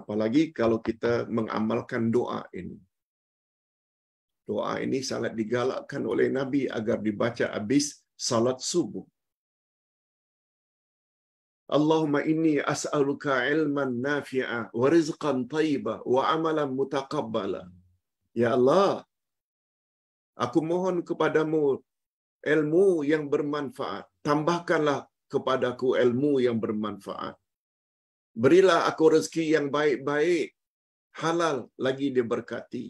Apalagi kalau kita mengamalkan doa ini. Doa ini sangat digalakkan oleh Nabi agar dibaca habis salat subuh. Allahumma inni as'aluka ilman nafi'a wa rizqan tayyiba wa amalan mutaqabbala. Ya Allah, aku mohon kepadamu ilmu yang bermanfaat. Tambahkanlah kepadaku ilmu yang bermanfaat Berilah aku rezeki yang baik-baik, halal lagi diberkati.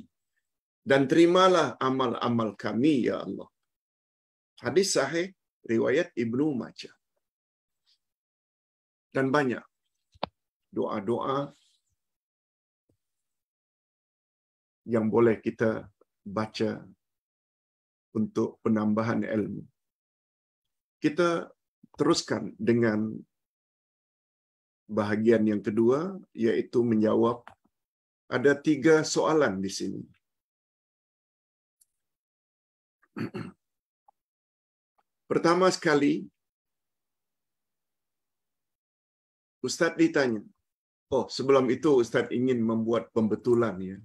Dan terimalah amal-amal kami, ya Allah. Hadis sahih, riwayat Ibnu Majah. Dan banyak doa-doa yang boleh kita baca untuk penambahan ilmu. Kita teruskan dengan bahagian yang kedua, yaitu menjawab ada tiga soalan di sini. Pertama sekali, Ustadz ditanya, oh sebelum itu Ustadz ingin membuat pembetulan ya.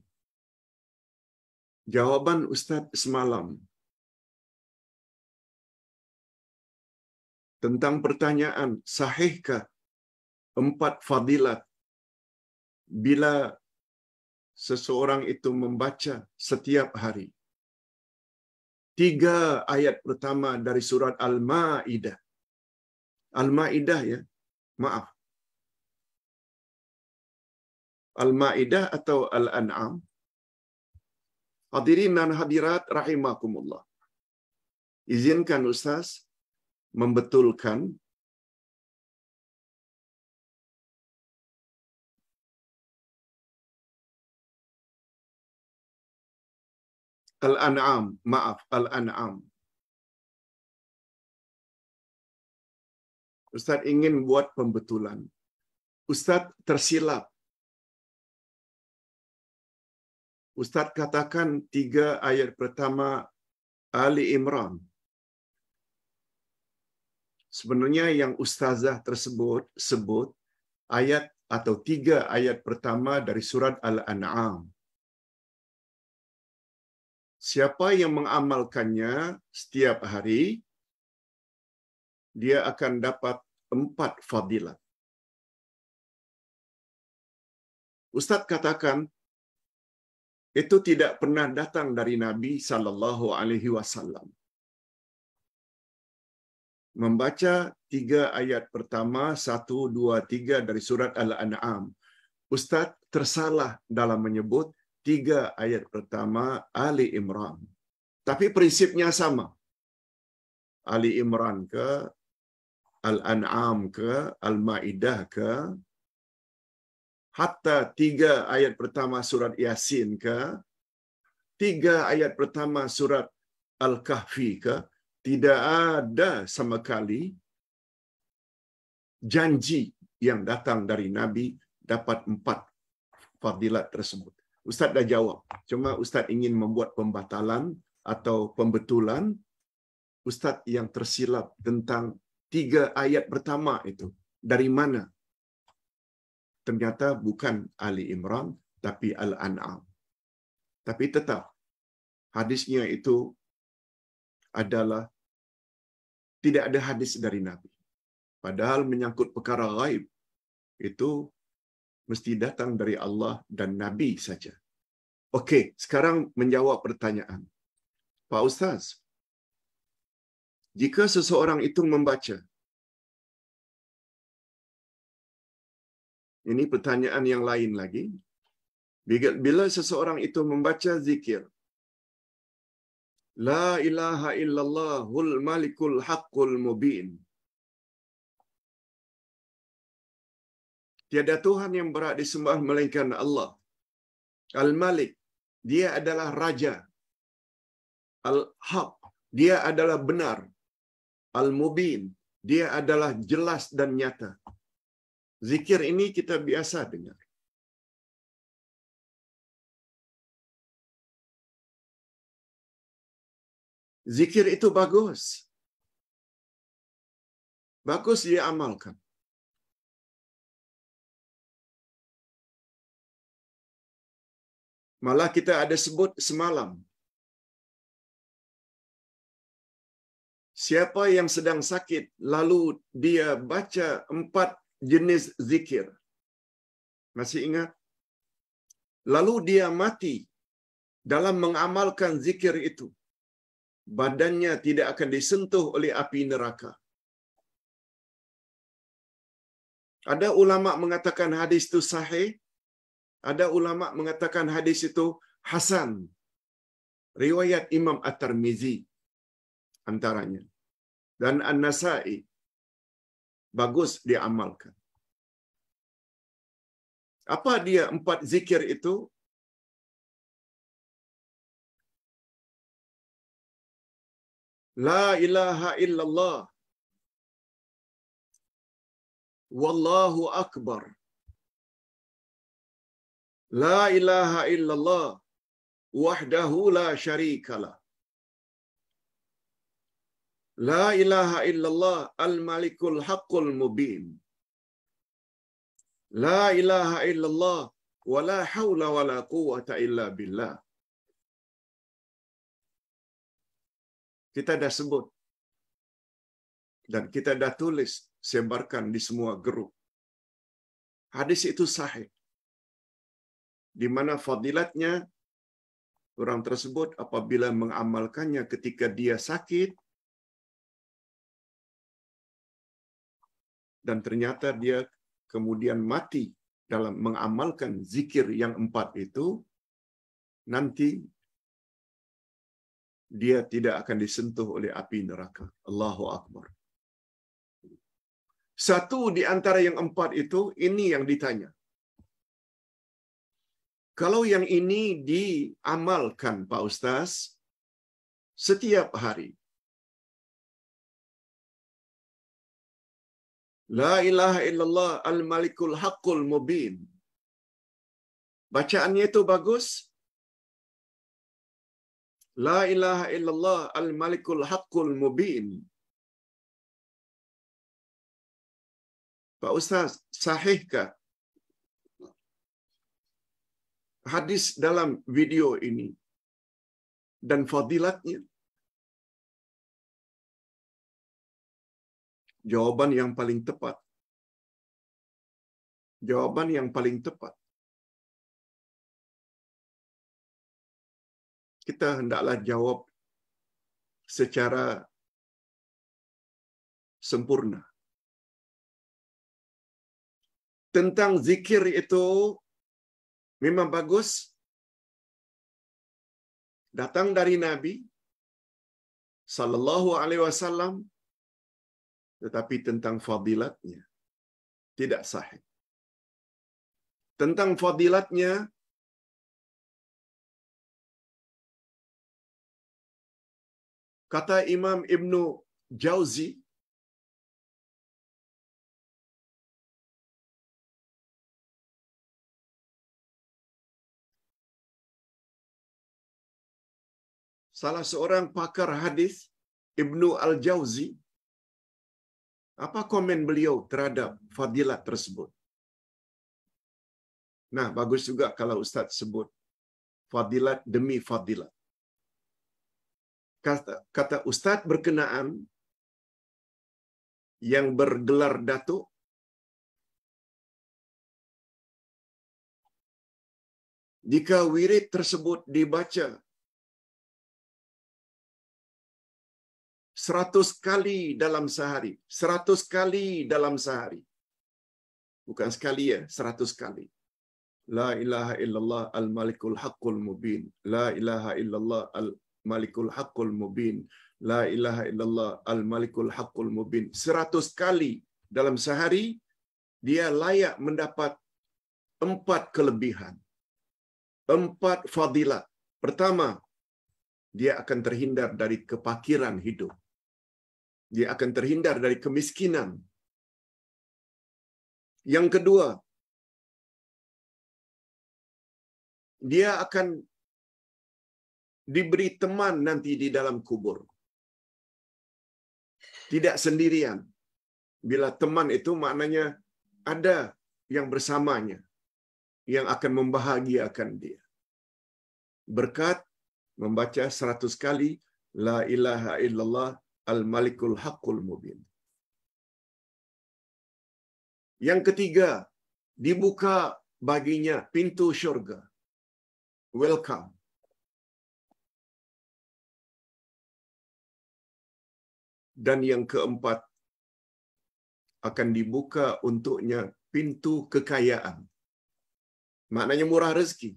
Jawaban Ustadz semalam tentang pertanyaan, sahihkah empat fadilat bila seseorang itu membaca setiap hari. Tiga ayat pertama dari surat Al-Maidah. Al-Maidah ya, maaf. Al-Maidah atau Al-An'am. Hadirin dan hadirat rahimakumullah. Izinkan Ustaz membetulkan Al-An'am, maaf, Al-An'am. Ustadz ingin buat pembetulan. Ustad tersilap. Ustad katakan tiga ayat pertama Ali Imran. Sebenarnya yang ustazah tersebut sebut ayat atau tiga ayat pertama dari surat Al-An'am. Siapa yang mengamalkannya setiap hari, dia akan dapat empat fadilat. Ustadz katakan itu tidak pernah datang dari Nabi Sallallahu Alaihi Wasallam. Membaca tiga ayat pertama, satu, dua, tiga dari surat Al-An'am. Ustadz tersalah dalam menyebut 3 ayat pertama Ali Imran. Tapi prinsipnya sama. Ali Imran ke Al-An'am ke Al-Maidah ke hatta tiga ayat pertama surat Yasin ke tiga ayat pertama surat Al-Kahfi ke tidak ada sama kali janji yang datang dari Nabi dapat empat fadilat tersebut. Ustaz dah jawab. Cuma Ustaz ingin membuat pembatalan atau pembetulan Ustaz yang tersilap tentang tiga ayat pertama itu. Dari mana? Ternyata bukan Ali Imran, tapi Al-An'am. Tapi tetap, hadisnya itu adalah tidak ada hadis dari Nabi. Padahal menyangkut perkara gaib, itu mesti datang dari Allah dan Nabi saja. Okey, sekarang menjawab pertanyaan. Pak Ustaz, jika seseorang itu membaca, ini pertanyaan yang lain lagi, bila seseorang itu membaca zikir, La ilaha illallahul malikul haqqul mubin, Tiada Tuhan yang berat disembah melainkan Allah. Al-Malik, dia adalah raja. Al-Haq, dia adalah benar. Al-Mubin, dia adalah jelas dan nyata. Zikir ini kita biasa dengar. Zikir itu bagus. Bagus dia amalkan. Malah kita ada sebut semalam. Siapa yang sedang sakit lalu dia baca empat jenis zikir. Masih ingat? Lalu dia mati dalam mengamalkan zikir itu. Badannya tidak akan disentuh oleh api neraka. Ada ulama mengatakan hadis itu sahih, ada ulama mengatakan hadis itu hasan. Riwayat Imam At-Tirmizi antaranya. Dan An-Nasai bagus diamalkan. Apa dia empat zikir itu? La ilaha illallah. Wallahu akbar. La ilaha illallah wahdahu la syarikalah. La ilaha illallah al-malikul haqqul mubin. La ilaha illallah wa la hawla wa la quwata illa billah. Kita dah sebut dan kita dah tulis sebarkan di semua grup. Hadis itu sahih di mana fadilatnya orang tersebut apabila mengamalkannya ketika dia sakit dan ternyata dia kemudian mati dalam mengamalkan zikir yang empat itu nanti dia tidak akan disentuh oleh api neraka. Allahu Akbar. Satu di antara yang empat itu, ini yang ditanya. Kalau yang ini diamalkan Pak Ustaz setiap hari. La ilaha illallah al-malikul haqqul mubin. Bacaannya itu bagus. La ilaha illallah al-malikul haqqul mubin. Pak Ustaz, sahihkah hadis dalam video ini dan fadilatnya? Jawaban yang paling tepat. Jawaban yang paling tepat. Kita hendaklah jawab secara sempurna. Tentang zikir itu memang bagus datang dari Nabi sallallahu alaihi wasallam tetapi tentang fadilatnya tidak sahih. Tentang fadilatnya kata Imam Ibnu Jauzi salah seorang pakar hadis Ibnu Al-Jauzi apa komen beliau terhadap fadilat tersebut? Nah, bagus juga kalau Ustaz sebut fadilat demi fadilat. Kata, kata Ustaz berkenaan yang bergelar datuk jika wirid tersebut dibaca seratus kali dalam sehari. seratus kali dalam sehari. Bukan sekali ya, seratus kali. La ilaha illallah al-malikul haqqul mubin. La ilaha illallah al-malikul haqqul mubin. La ilaha illallah al-malikul haqqul mubin. Seratus kali dalam sehari, dia layak mendapat empat kelebihan. Empat fadilat. Pertama, dia akan terhindar dari kepakiran hidup. Dia akan terhindar dari kemiskinan. Yang kedua, dia akan diberi teman nanti di dalam kubur. Tidak sendirian. Bila teman itu maknanya ada yang bersamanya yang akan membahagiakan dia. Berkat membaca seratus kali La ilaha illallah Al-Malikul Haqqul Mubin. Yang ketiga, dibuka baginya pintu syurga. Welcome. Dan yang keempat, akan dibuka untuknya pintu kekayaan. Maknanya murah rezeki.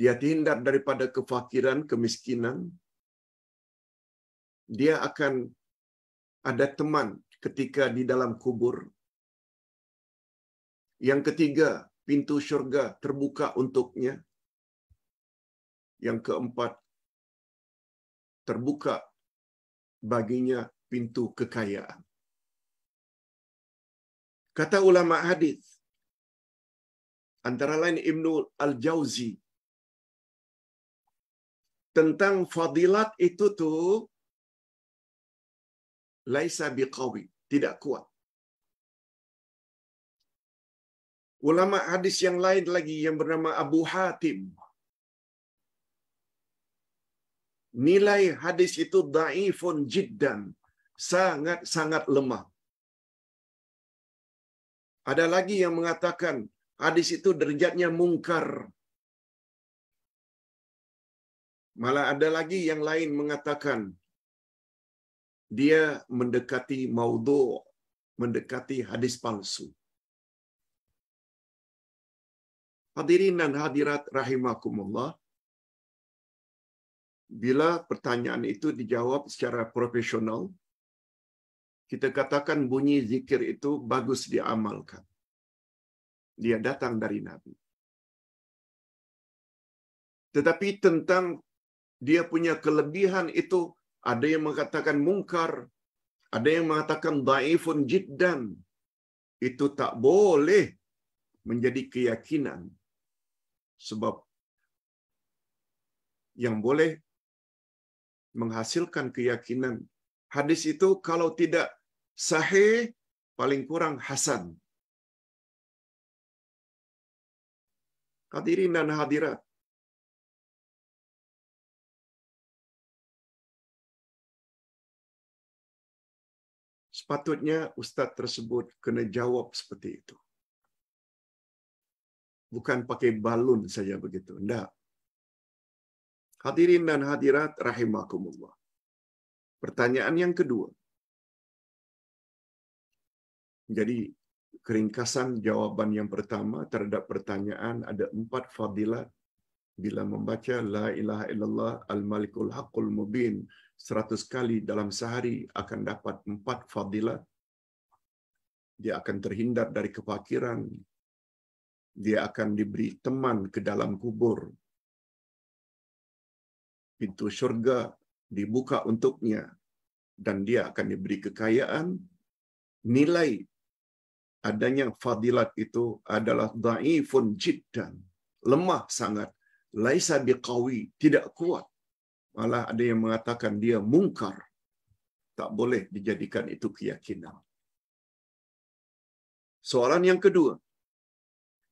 Dia terhindar daripada kefakiran, kemiskinan, dia akan ada teman ketika di dalam kubur. Yang ketiga, pintu syurga terbuka untuknya. Yang keempat, terbuka baginya pintu kekayaan. Kata ulama hadis antara lain Ibnu Al-Jauzi tentang fadilat itu tuh laisa biqawi, tidak kuat. Ulama hadis yang lain lagi yang bernama Abu Hatim. Nilai hadis itu da'ifun jiddan. Sangat-sangat lemah. Ada lagi yang mengatakan hadis itu derajatnya mungkar. Malah ada lagi yang lain mengatakan dia mendekati maudhu, mendekati hadis palsu. Hadirin dan hadirat rahimakumullah, bila pertanyaan itu dijawab secara profesional, kita katakan bunyi zikir itu bagus diamalkan. Dia datang dari Nabi. Tetapi tentang dia punya kelebihan itu ada yang mengatakan mungkar, ada yang mengatakan daifun jiddan. Itu tak boleh menjadi keyakinan. Sebab yang boleh menghasilkan keyakinan hadis itu kalau tidak sahih paling kurang hasan. Hadirin dan hadirat, Sepatutnya ustaz tersebut kena jawab seperti itu. Bukan pakai balun saja begitu. Tidak. Hadirin dan hadirat rahimakumullah. Pertanyaan yang kedua. Jadi keringkasan jawaban yang pertama terhadap pertanyaan ada empat fadilat bila membaca la ilaha illallah al-malikul haqqul mubin 100 kali dalam sehari akan dapat empat fadilat. Dia akan terhindar dari kefakiran. Dia akan diberi teman ke dalam kubur. Pintu surga dibuka untuknya dan dia akan diberi kekayaan. Nilai adanya fadilat itu adalah da'ifun jiddan, lemah sangat, laisa biqawi, tidak kuat Malah ada yang mengatakan dia mungkar. Tak boleh dijadikan itu keyakinan. Soalan yang kedua.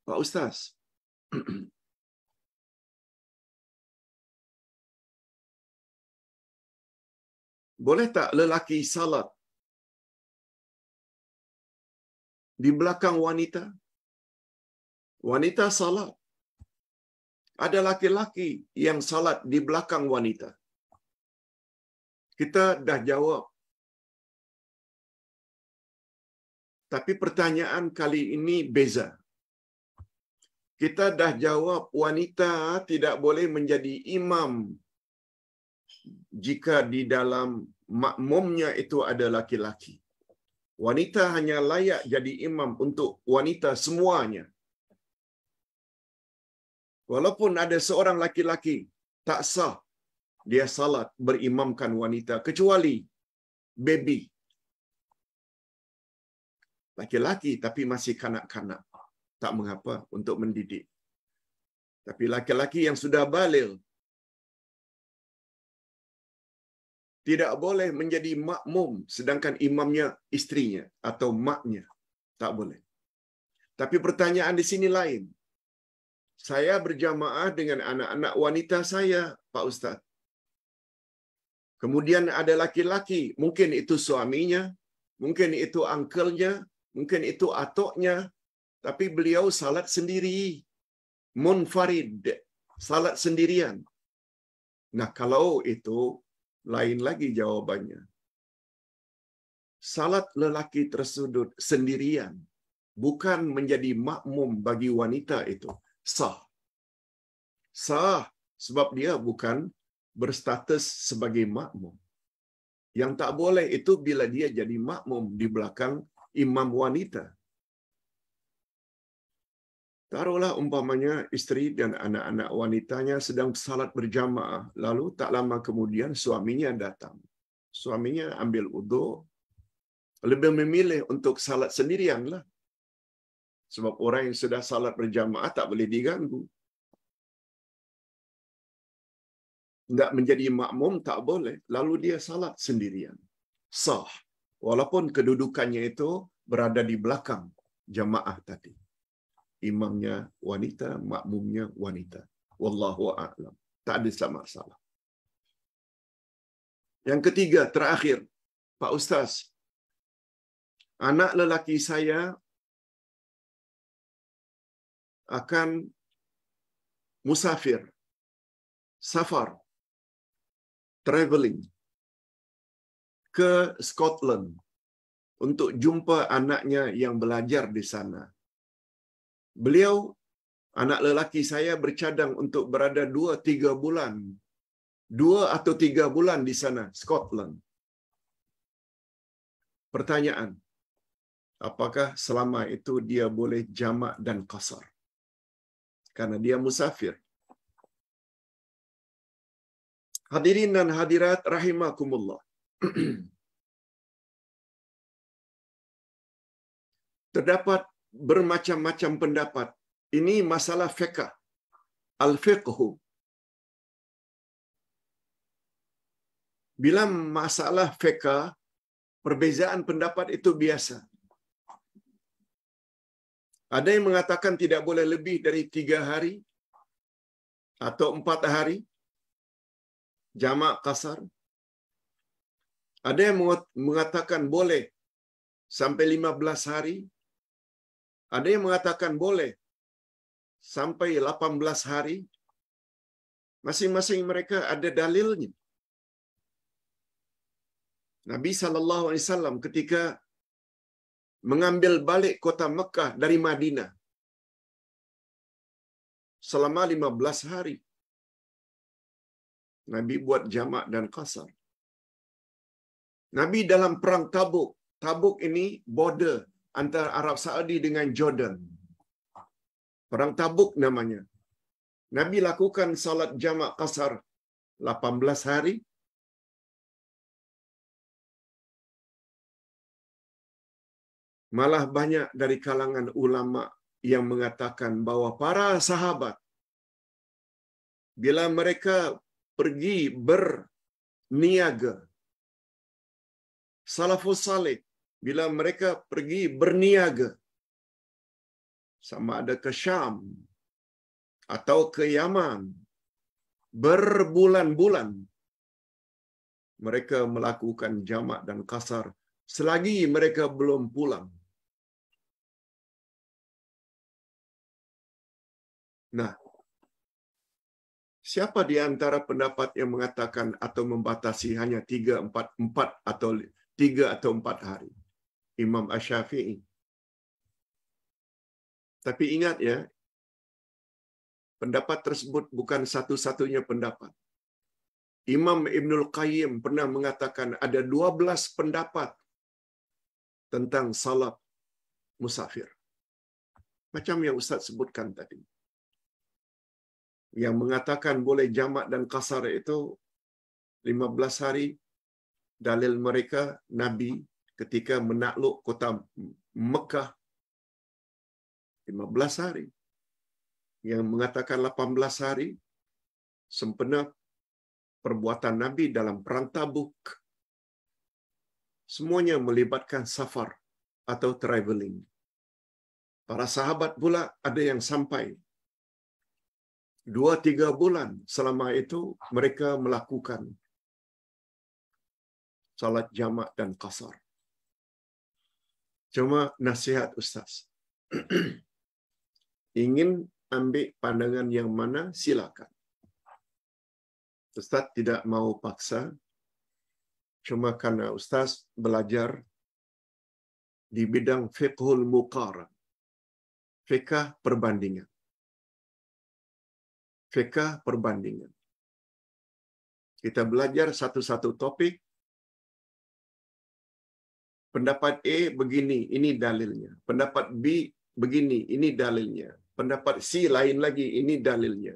Pak Ustaz, boleh tak lelaki salat di belakang wanita? Wanita salat. Ada laki-laki yang salat di belakang wanita. kita dah jawab. Tapi pertanyaan kali ini beza. Kita dah jawab wanita tidak boleh menjadi imam jika di dalam makmumnya itu ada laki-laki. Wanita hanya layak jadi imam untuk wanita semuanya. Walaupun ada seorang laki-laki tak sah dia salat berimamkan wanita kecuali baby laki-laki tapi masih kanak-kanak tak mengapa untuk mendidik tapi laki-laki yang sudah balil tidak boleh menjadi makmum sedangkan imamnya istrinya atau maknya tak boleh tapi pertanyaan di sini lain saya berjamaah dengan anak-anak wanita saya Pak Ustaz Kemudian ada laki-laki, mungkin itu suaminya, mungkin itu angkelnya, mungkin itu atoknya, tapi beliau salat sendiri. Munfarid, salat sendirian. Nah, kalau itu lain lagi jawabannya. Salat lelaki tersudut sendirian bukan menjadi makmum bagi wanita itu. Sah. Sah sebab dia bukan berstatus sebagai makmum. Yang tak boleh itu bila dia jadi makmum di belakang imam wanita. Taruhlah umpamanya istri dan anak-anak wanitanya sedang salat berjamaah, lalu tak lama kemudian suaminya datang. Suaminya ambil udo lebih memilih untuk salat sendirianlah. Sebab orang yang sudah salat berjamaah tak boleh diganggu. tidak menjadi makmum tak boleh. Lalu dia salat sendirian. Sah. Walaupun kedudukannya itu berada di belakang jamaah tadi. Imamnya wanita, makmumnya wanita. Wallahu a'lam. Tak ada sama salah. Yang ketiga, terakhir. Pak Ustaz, anak lelaki saya akan musafir, safar, traveling ke Scotland untuk jumpa anaknya yang belajar di sana. Beliau, anak lelaki saya bercadang untuk berada dua tiga bulan, dua atau tiga bulan di sana, Scotland. Pertanyaan, apakah selama itu dia boleh jamak dan kasar? Karena dia musafir. Hadirin dan hadirat rahimakumullah. Terdapat bermacam-macam pendapat. Ini masalah fiqh. Al-fiqhu. Bila masalah fiqh, perbezaan pendapat itu biasa. Ada yang mengatakan tidak boleh lebih dari tiga hari atau empat hari jamak kasar? Ada yang mengatakan boleh sampai 15 hari. Ada yang mengatakan boleh sampai 18 hari. Masing-masing mereka ada dalilnya. Nabi shallallahu alaihi wasallam ketika mengambil balik kota Mekah dari Madinah selama 15 hari. Nabi buat jamak dan kasar. Nabi dalam perang Tabuk. Tabuk ini border antara Arab Saudi dengan Jordan. Perang Tabuk namanya. Nabi lakukan salat jamak kasar 18 hari. Malah banyak dari kalangan ulama yang mengatakan bahawa para sahabat bila mereka pergi berniaga. Salafus saleh bila mereka pergi berniaga, sama ada ke Syam atau ke Yaman, berbulan-bulan mereka melakukan jamak dan kasar selagi mereka belum pulang. Nah, Siapa di antara pendapat yang mengatakan atau membatasi hanya 3, 4, 4 atau 3 atau 4 hari? Imam Ash-Syafi'i. Tapi ingat ya, pendapat tersebut bukan satu-satunya pendapat. Imam Ibnul Qayyim pernah mengatakan ada 12 pendapat tentang salap musafir. Macam yang Ustaz sebutkan tadi. yang mengatakan boleh jamak dan kasar itu 15 hari dalil mereka Nabi ketika menakluk kota Mekah 15 hari yang mengatakan 18 hari sempena perbuatan Nabi dalam perang Tabuk semuanya melibatkan safar atau traveling para sahabat pula ada yang sampai dua tiga bulan selama itu mereka melakukan salat jamak dan kasar. Cuma nasihat Ustaz. Ingin ambil pandangan yang mana, silakan. Ustaz tidak mau paksa, cuma karena Ustaz belajar di bidang fiqhul muqara. fikah perbandingan. VK perbandingan. Kita belajar satu-satu topik. Pendapat A begini, ini dalilnya. Pendapat B begini, ini dalilnya. Pendapat C lain lagi, ini dalilnya.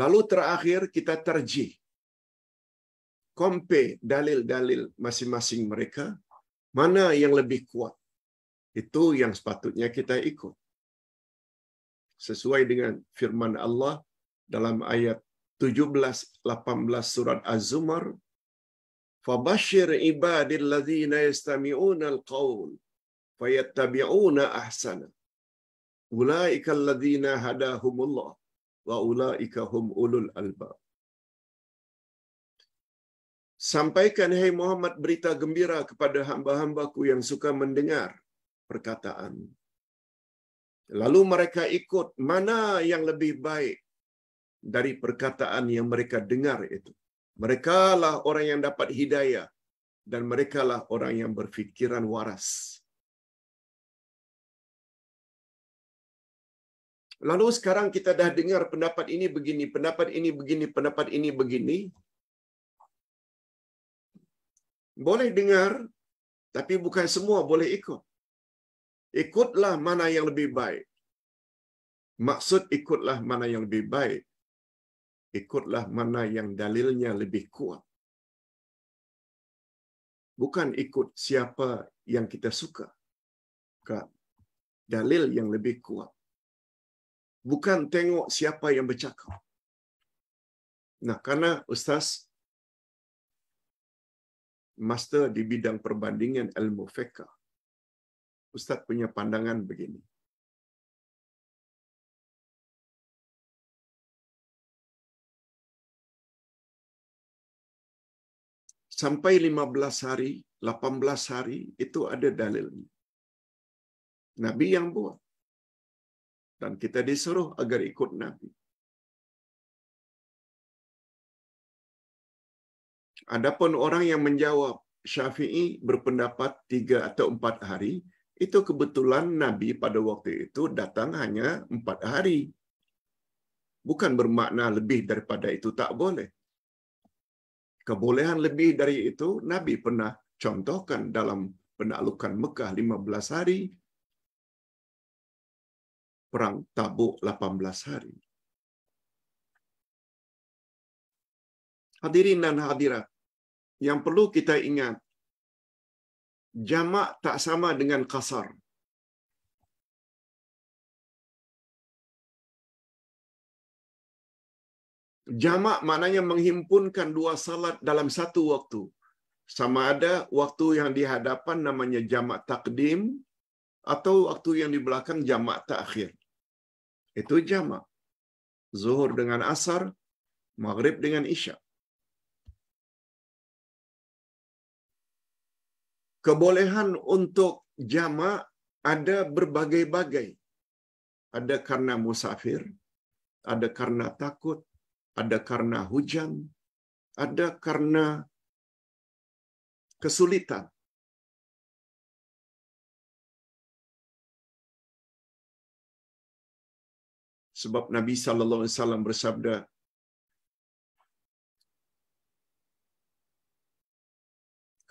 Lalu terakhir kita terjih. Kompe dalil-dalil masing-masing mereka. Mana yang lebih kuat. Itu yang sepatutnya kita ikut sesuai dengan firman Allah dalam ayat 17 18 surat Az-Zumar Fabashir ibadilladzina yastami'una al-qaul fayattabi'una ahsana ulaika alladzina hadahumullah wa ulaika hum ulul albab Sampaikan hai hey Muhammad berita gembira kepada hamba-hambaku yang suka mendengar perkataan. Lalu mereka ikut mana yang lebih baik dari perkataan yang mereka dengar itu. Merekalah orang yang dapat hidayah dan mereka lah orang yang berfikiran waras. Lalu sekarang kita dah dengar pendapat ini begini, pendapat ini begini, pendapat ini begini. Boleh dengar, tapi bukan semua boleh ikut. Ikutlah mana yang lebih baik. Maksud ikutlah mana yang lebih baik. Ikutlah mana yang dalilnya lebih kuat. Bukan ikut siapa yang kita suka. Bukan. Dalil yang lebih kuat. Bukan tengok siapa yang bercakap. Nah, karena Ustaz master di bidang perbandingan ilmu fiqh Ustadz punya pandangan begini. Sampai 15 hari, 18 hari, itu ada dalilnya. Nabi yang buat. Dan kita disuruh agar ikut Nabi. Adapun orang yang menjawab Syafi'i berpendapat tiga atau empat hari, itu kebetulan Nabi pada waktu itu datang hanya empat hari. Bukan bermakna lebih daripada itu tak boleh. Kebolehan lebih dari itu Nabi pernah contohkan dalam penaklukan Mekah 15 hari, perang Tabuk 18 hari. Hadirin dan hadirat, yang perlu kita ingat jamak tak sama dengan kasar. Jamak maknanya menghimpunkan dua salat dalam satu waktu. Sama ada waktu yang di hadapan namanya jamak takdim atau waktu yang di belakang jamak takhir. Itu jamak. Zuhur dengan asar, maghrib dengan isya. Kebolehan untuk jamak ada berbagai-bagai. Ada karena musafir, ada karena takut, ada karena hujan, ada karena kesulitan. Sebab Nabi sallallahu alaihi wasallam bersabda,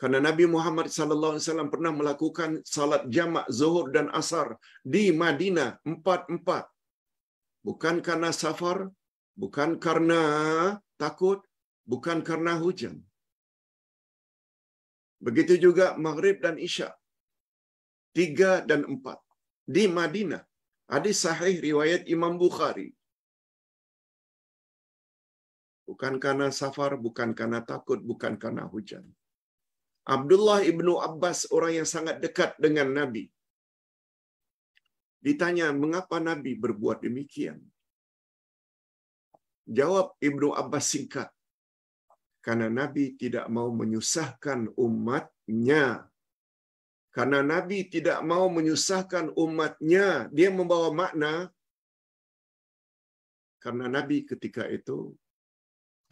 Karena Nabi Muhammad SAW pernah melakukan salat jamak zuhur dan asar di Madinah empat-empat. Bukan karena safar, bukan karena takut, bukan karena hujan. Begitu juga maghrib dan isya. Tiga dan empat. Di Madinah. Hadis sahih riwayat Imam Bukhari. Bukan karena safar, bukan karena takut, bukan karena hujan. Abdullah ibnu Abbas orang yang sangat dekat dengan Nabi. Ditanya mengapa Nabi berbuat demikian. Jawab ibnu Abbas singkat, karena Nabi tidak mau menyusahkan umatnya. Karena Nabi tidak mau menyusahkan umatnya, dia membawa makna karena Nabi ketika itu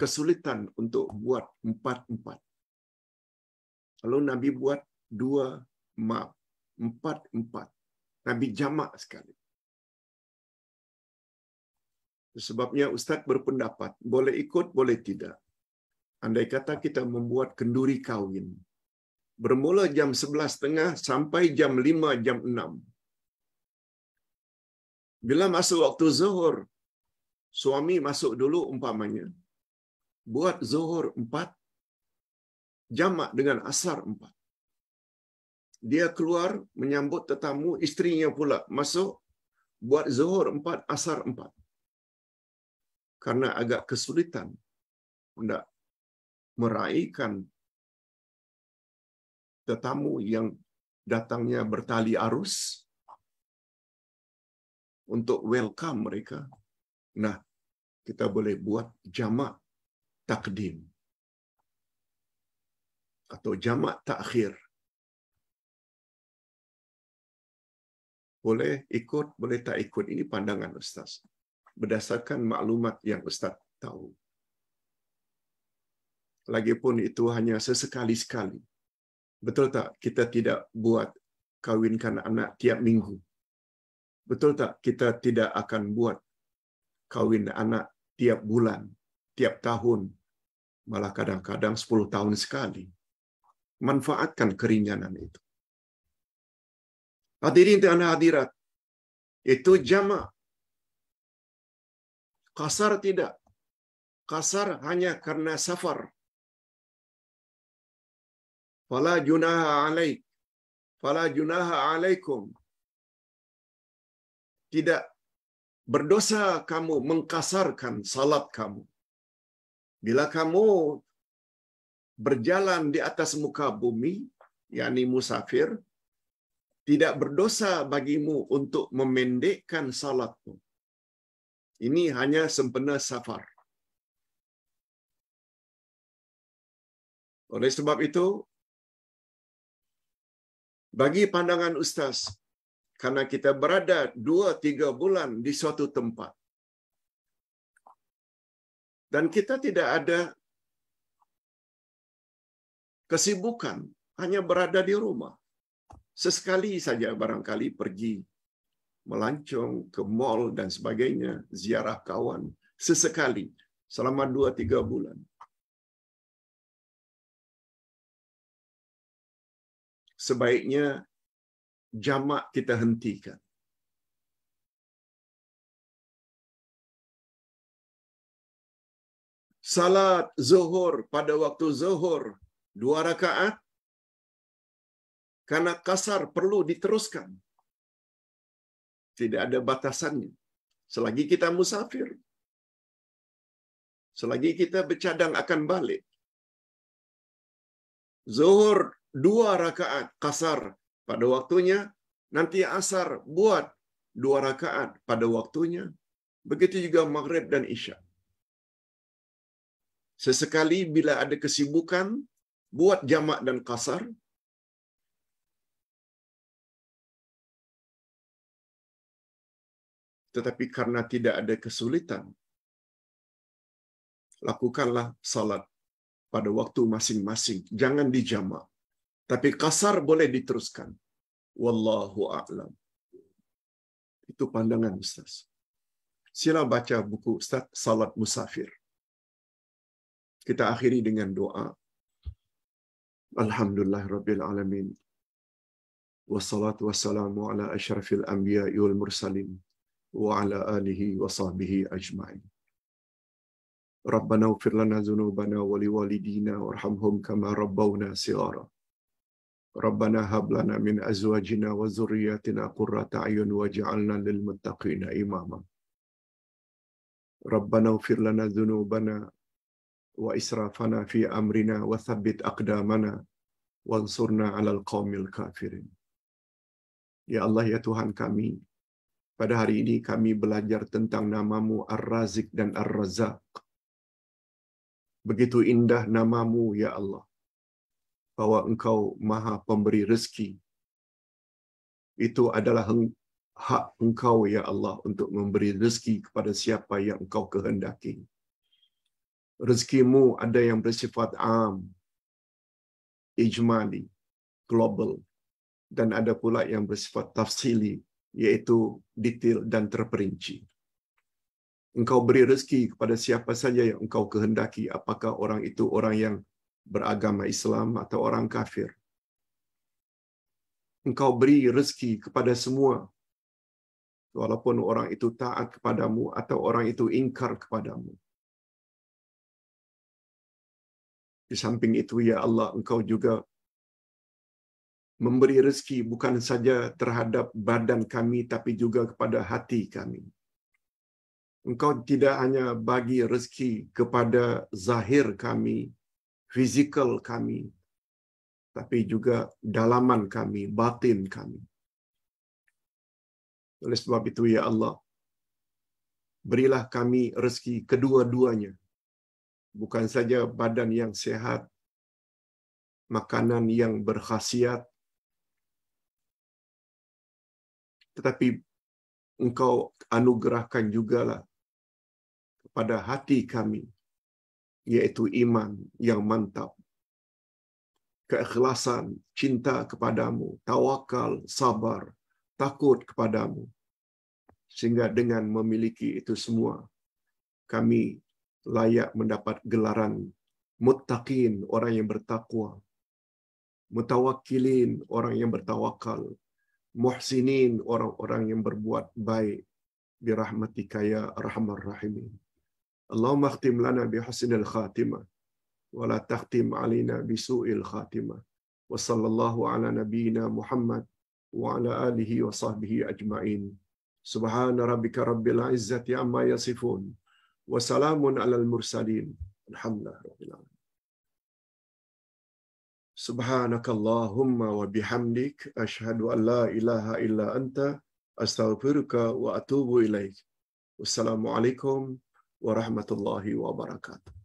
kesulitan untuk buat empat-empat. Lalu Nabi buat dua, map, empat, empat. Nabi jamak sekali. Sebabnya Ustaz berpendapat, boleh ikut, boleh tidak. Andai kata kita membuat kenduri kawin. Bermula jam 11.30 sampai jam 5, jam 6. Bila masuk waktu zuhur, suami masuk dulu umpamanya. Buat zuhur 4, jamak dengan asar empat. Dia keluar menyambut tetamu, istrinya pula masuk buat zuhur empat, asar empat. Karena agak kesulitan hendak meraihkan tetamu yang datangnya bertali arus untuk welcome mereka. Nah, kita boleh buat jamak takdim atau jamak takhir. Boleh ikut, boleh tak ikut. Ini pandangan Ustaz. Berdasarkan maklumat yang Ustaz tahu. Lagipun itu hanya sesekali-sekali. Betul tak? Kita tidak buat kawinkan anak tiap minggu. Betul tak? Kita tidak akan buat kawin anak tiap bulan, tiap tahun, malah kadang-kadang 10 tahun sekali manfaatkan keringanan itu. Hadirin dan hadirat, itu jama. Kasar tidak. Kasar hanya karena safar. Fala junaha alaik. Fala junaha alaikum. Tidak berdosa kamu mengkasarkan salat kamu. Bila kamu berjalan di atas muka bumi, yakni musafir, tidak berdosa bagimu untuk memendekkan salatmu. Ini hanya sempena safar. Oleh sebab itu, bagi pandangan Ustaz, karena kita berada dua tiga bulan di suatu tempat, dan kita tidak ada kesibukan, hanya berada di rumah. Sesekali saja barangkali pergi melancong ke mall dan sebagainya, ziarah kawan, sesekali selama dua tiga bulan. Sebaiknya jamak kita hentikan. salat zuhur pada waktu zuhur dua rakaat karena kasar perlu diteruskan. Tidak ada batasannya. Selagi kita musafir, selagi kita bercadang akan balik. Zuhur dua rakaat kasar pada waktunya, nanti asar buat dua rakaat pada waktunya. Begitu juga maghrib dan isya. Sesekali bila ada kesibukan, buat jamak dan kasar, tetapi karena tidak ada kesulitan, lakukanlah salat pada waktu masing-masing. Jangan dijamak. Tapi kasar boleh diteruskan. Wallahu a'lam. Itu pandangan Ustaz. Sila baca buku Ustaz Salat Musafir. Kita akhiri dengan doa. الحمد لله رب العالمين والصلاة والسلام على أشرف الأنبياء والمرسلين وعلى آله وصحبه أجمعين ربنا اغفر لنا ذنوبنا ولوالدينا وارحمهم كما ربونا صغارا ربنا هب لنا من أزواجنا وذرياتنا قرة أعين واجعلنا للمتقين إماما ربنا اغفر لنا ذنوبنا وإسرافنا في أمرنا وثبت أقدامنا وانصرنا على القوم الكافرين Ya Allah, ya Tuhan kami, pada hari ini kami belajar tentang namamu Ar-Razik dan Ar-Razak. Begitu indah namamu, ya Allah, bahwa engkau maha pemberi rezeki. Itu adalah hak engkau, ya Allah, untuk memberi rezeki kepada siapa yang engkau kehendaki rezekimu ada yang bersifat am, ijmali, global, dan ada pula yang bersifat tafsili, yaitu detail dan terperinci. Engkau beri rezeki kepada siapa saja yang engkau kehendaki, apakah orang itu orang yang beragama Islam atau orang kafir. Engkau beri rezeki kepada semua, walaupun orang itu taat kepadamu atau orang itu ingkar kepadamu Di samping itu, ya Allah, Engkau juga memberi rezeki bukan saja terhadap badan kami, tapi juga kepada hati kami. Engkau tidak hanya bagi rezeki kepada zahir kami, fizikal kami, tapi juga dalaman kami, batin kami. Oleh sebab itu, ya Allah, berilah kami rezeki kedua-duanya – bukan saja badan yang sehat, makanan yang berkhasiat, tetapi engkau anugerahkan jugalah kepada hati kami, yaitu iman yang mantap, keikhlasan, cinta kepadamu, tawakal, sabar, takut kepadamu, sehingga dengan memiliki itu semua, kami layak mendapat gelaran muttaqin, orang yang bertakwa, mutawakilin, orang yang bertawakal, muhsinin, orang-orang yang berbuat baik, birahmatika ya arhamar rahimin. Allahumma akhtim lana bihusnil khatimah, wa la takhtim alina bisu'il khatimah. Wa sallallahu ala nabiyyina Muhammad wa ala alihi wa sahbihi ajma'in. Subhana rabbika rabbil izzati amma yasifun. وسلام على المرسلين الحمد لله رب العالمين سبحانك اللهم وبحمدك أشهد أن لا إله إلا أنت أستغفرك وأتوب إليك والسلام عليكم ورحمة الله وبركاته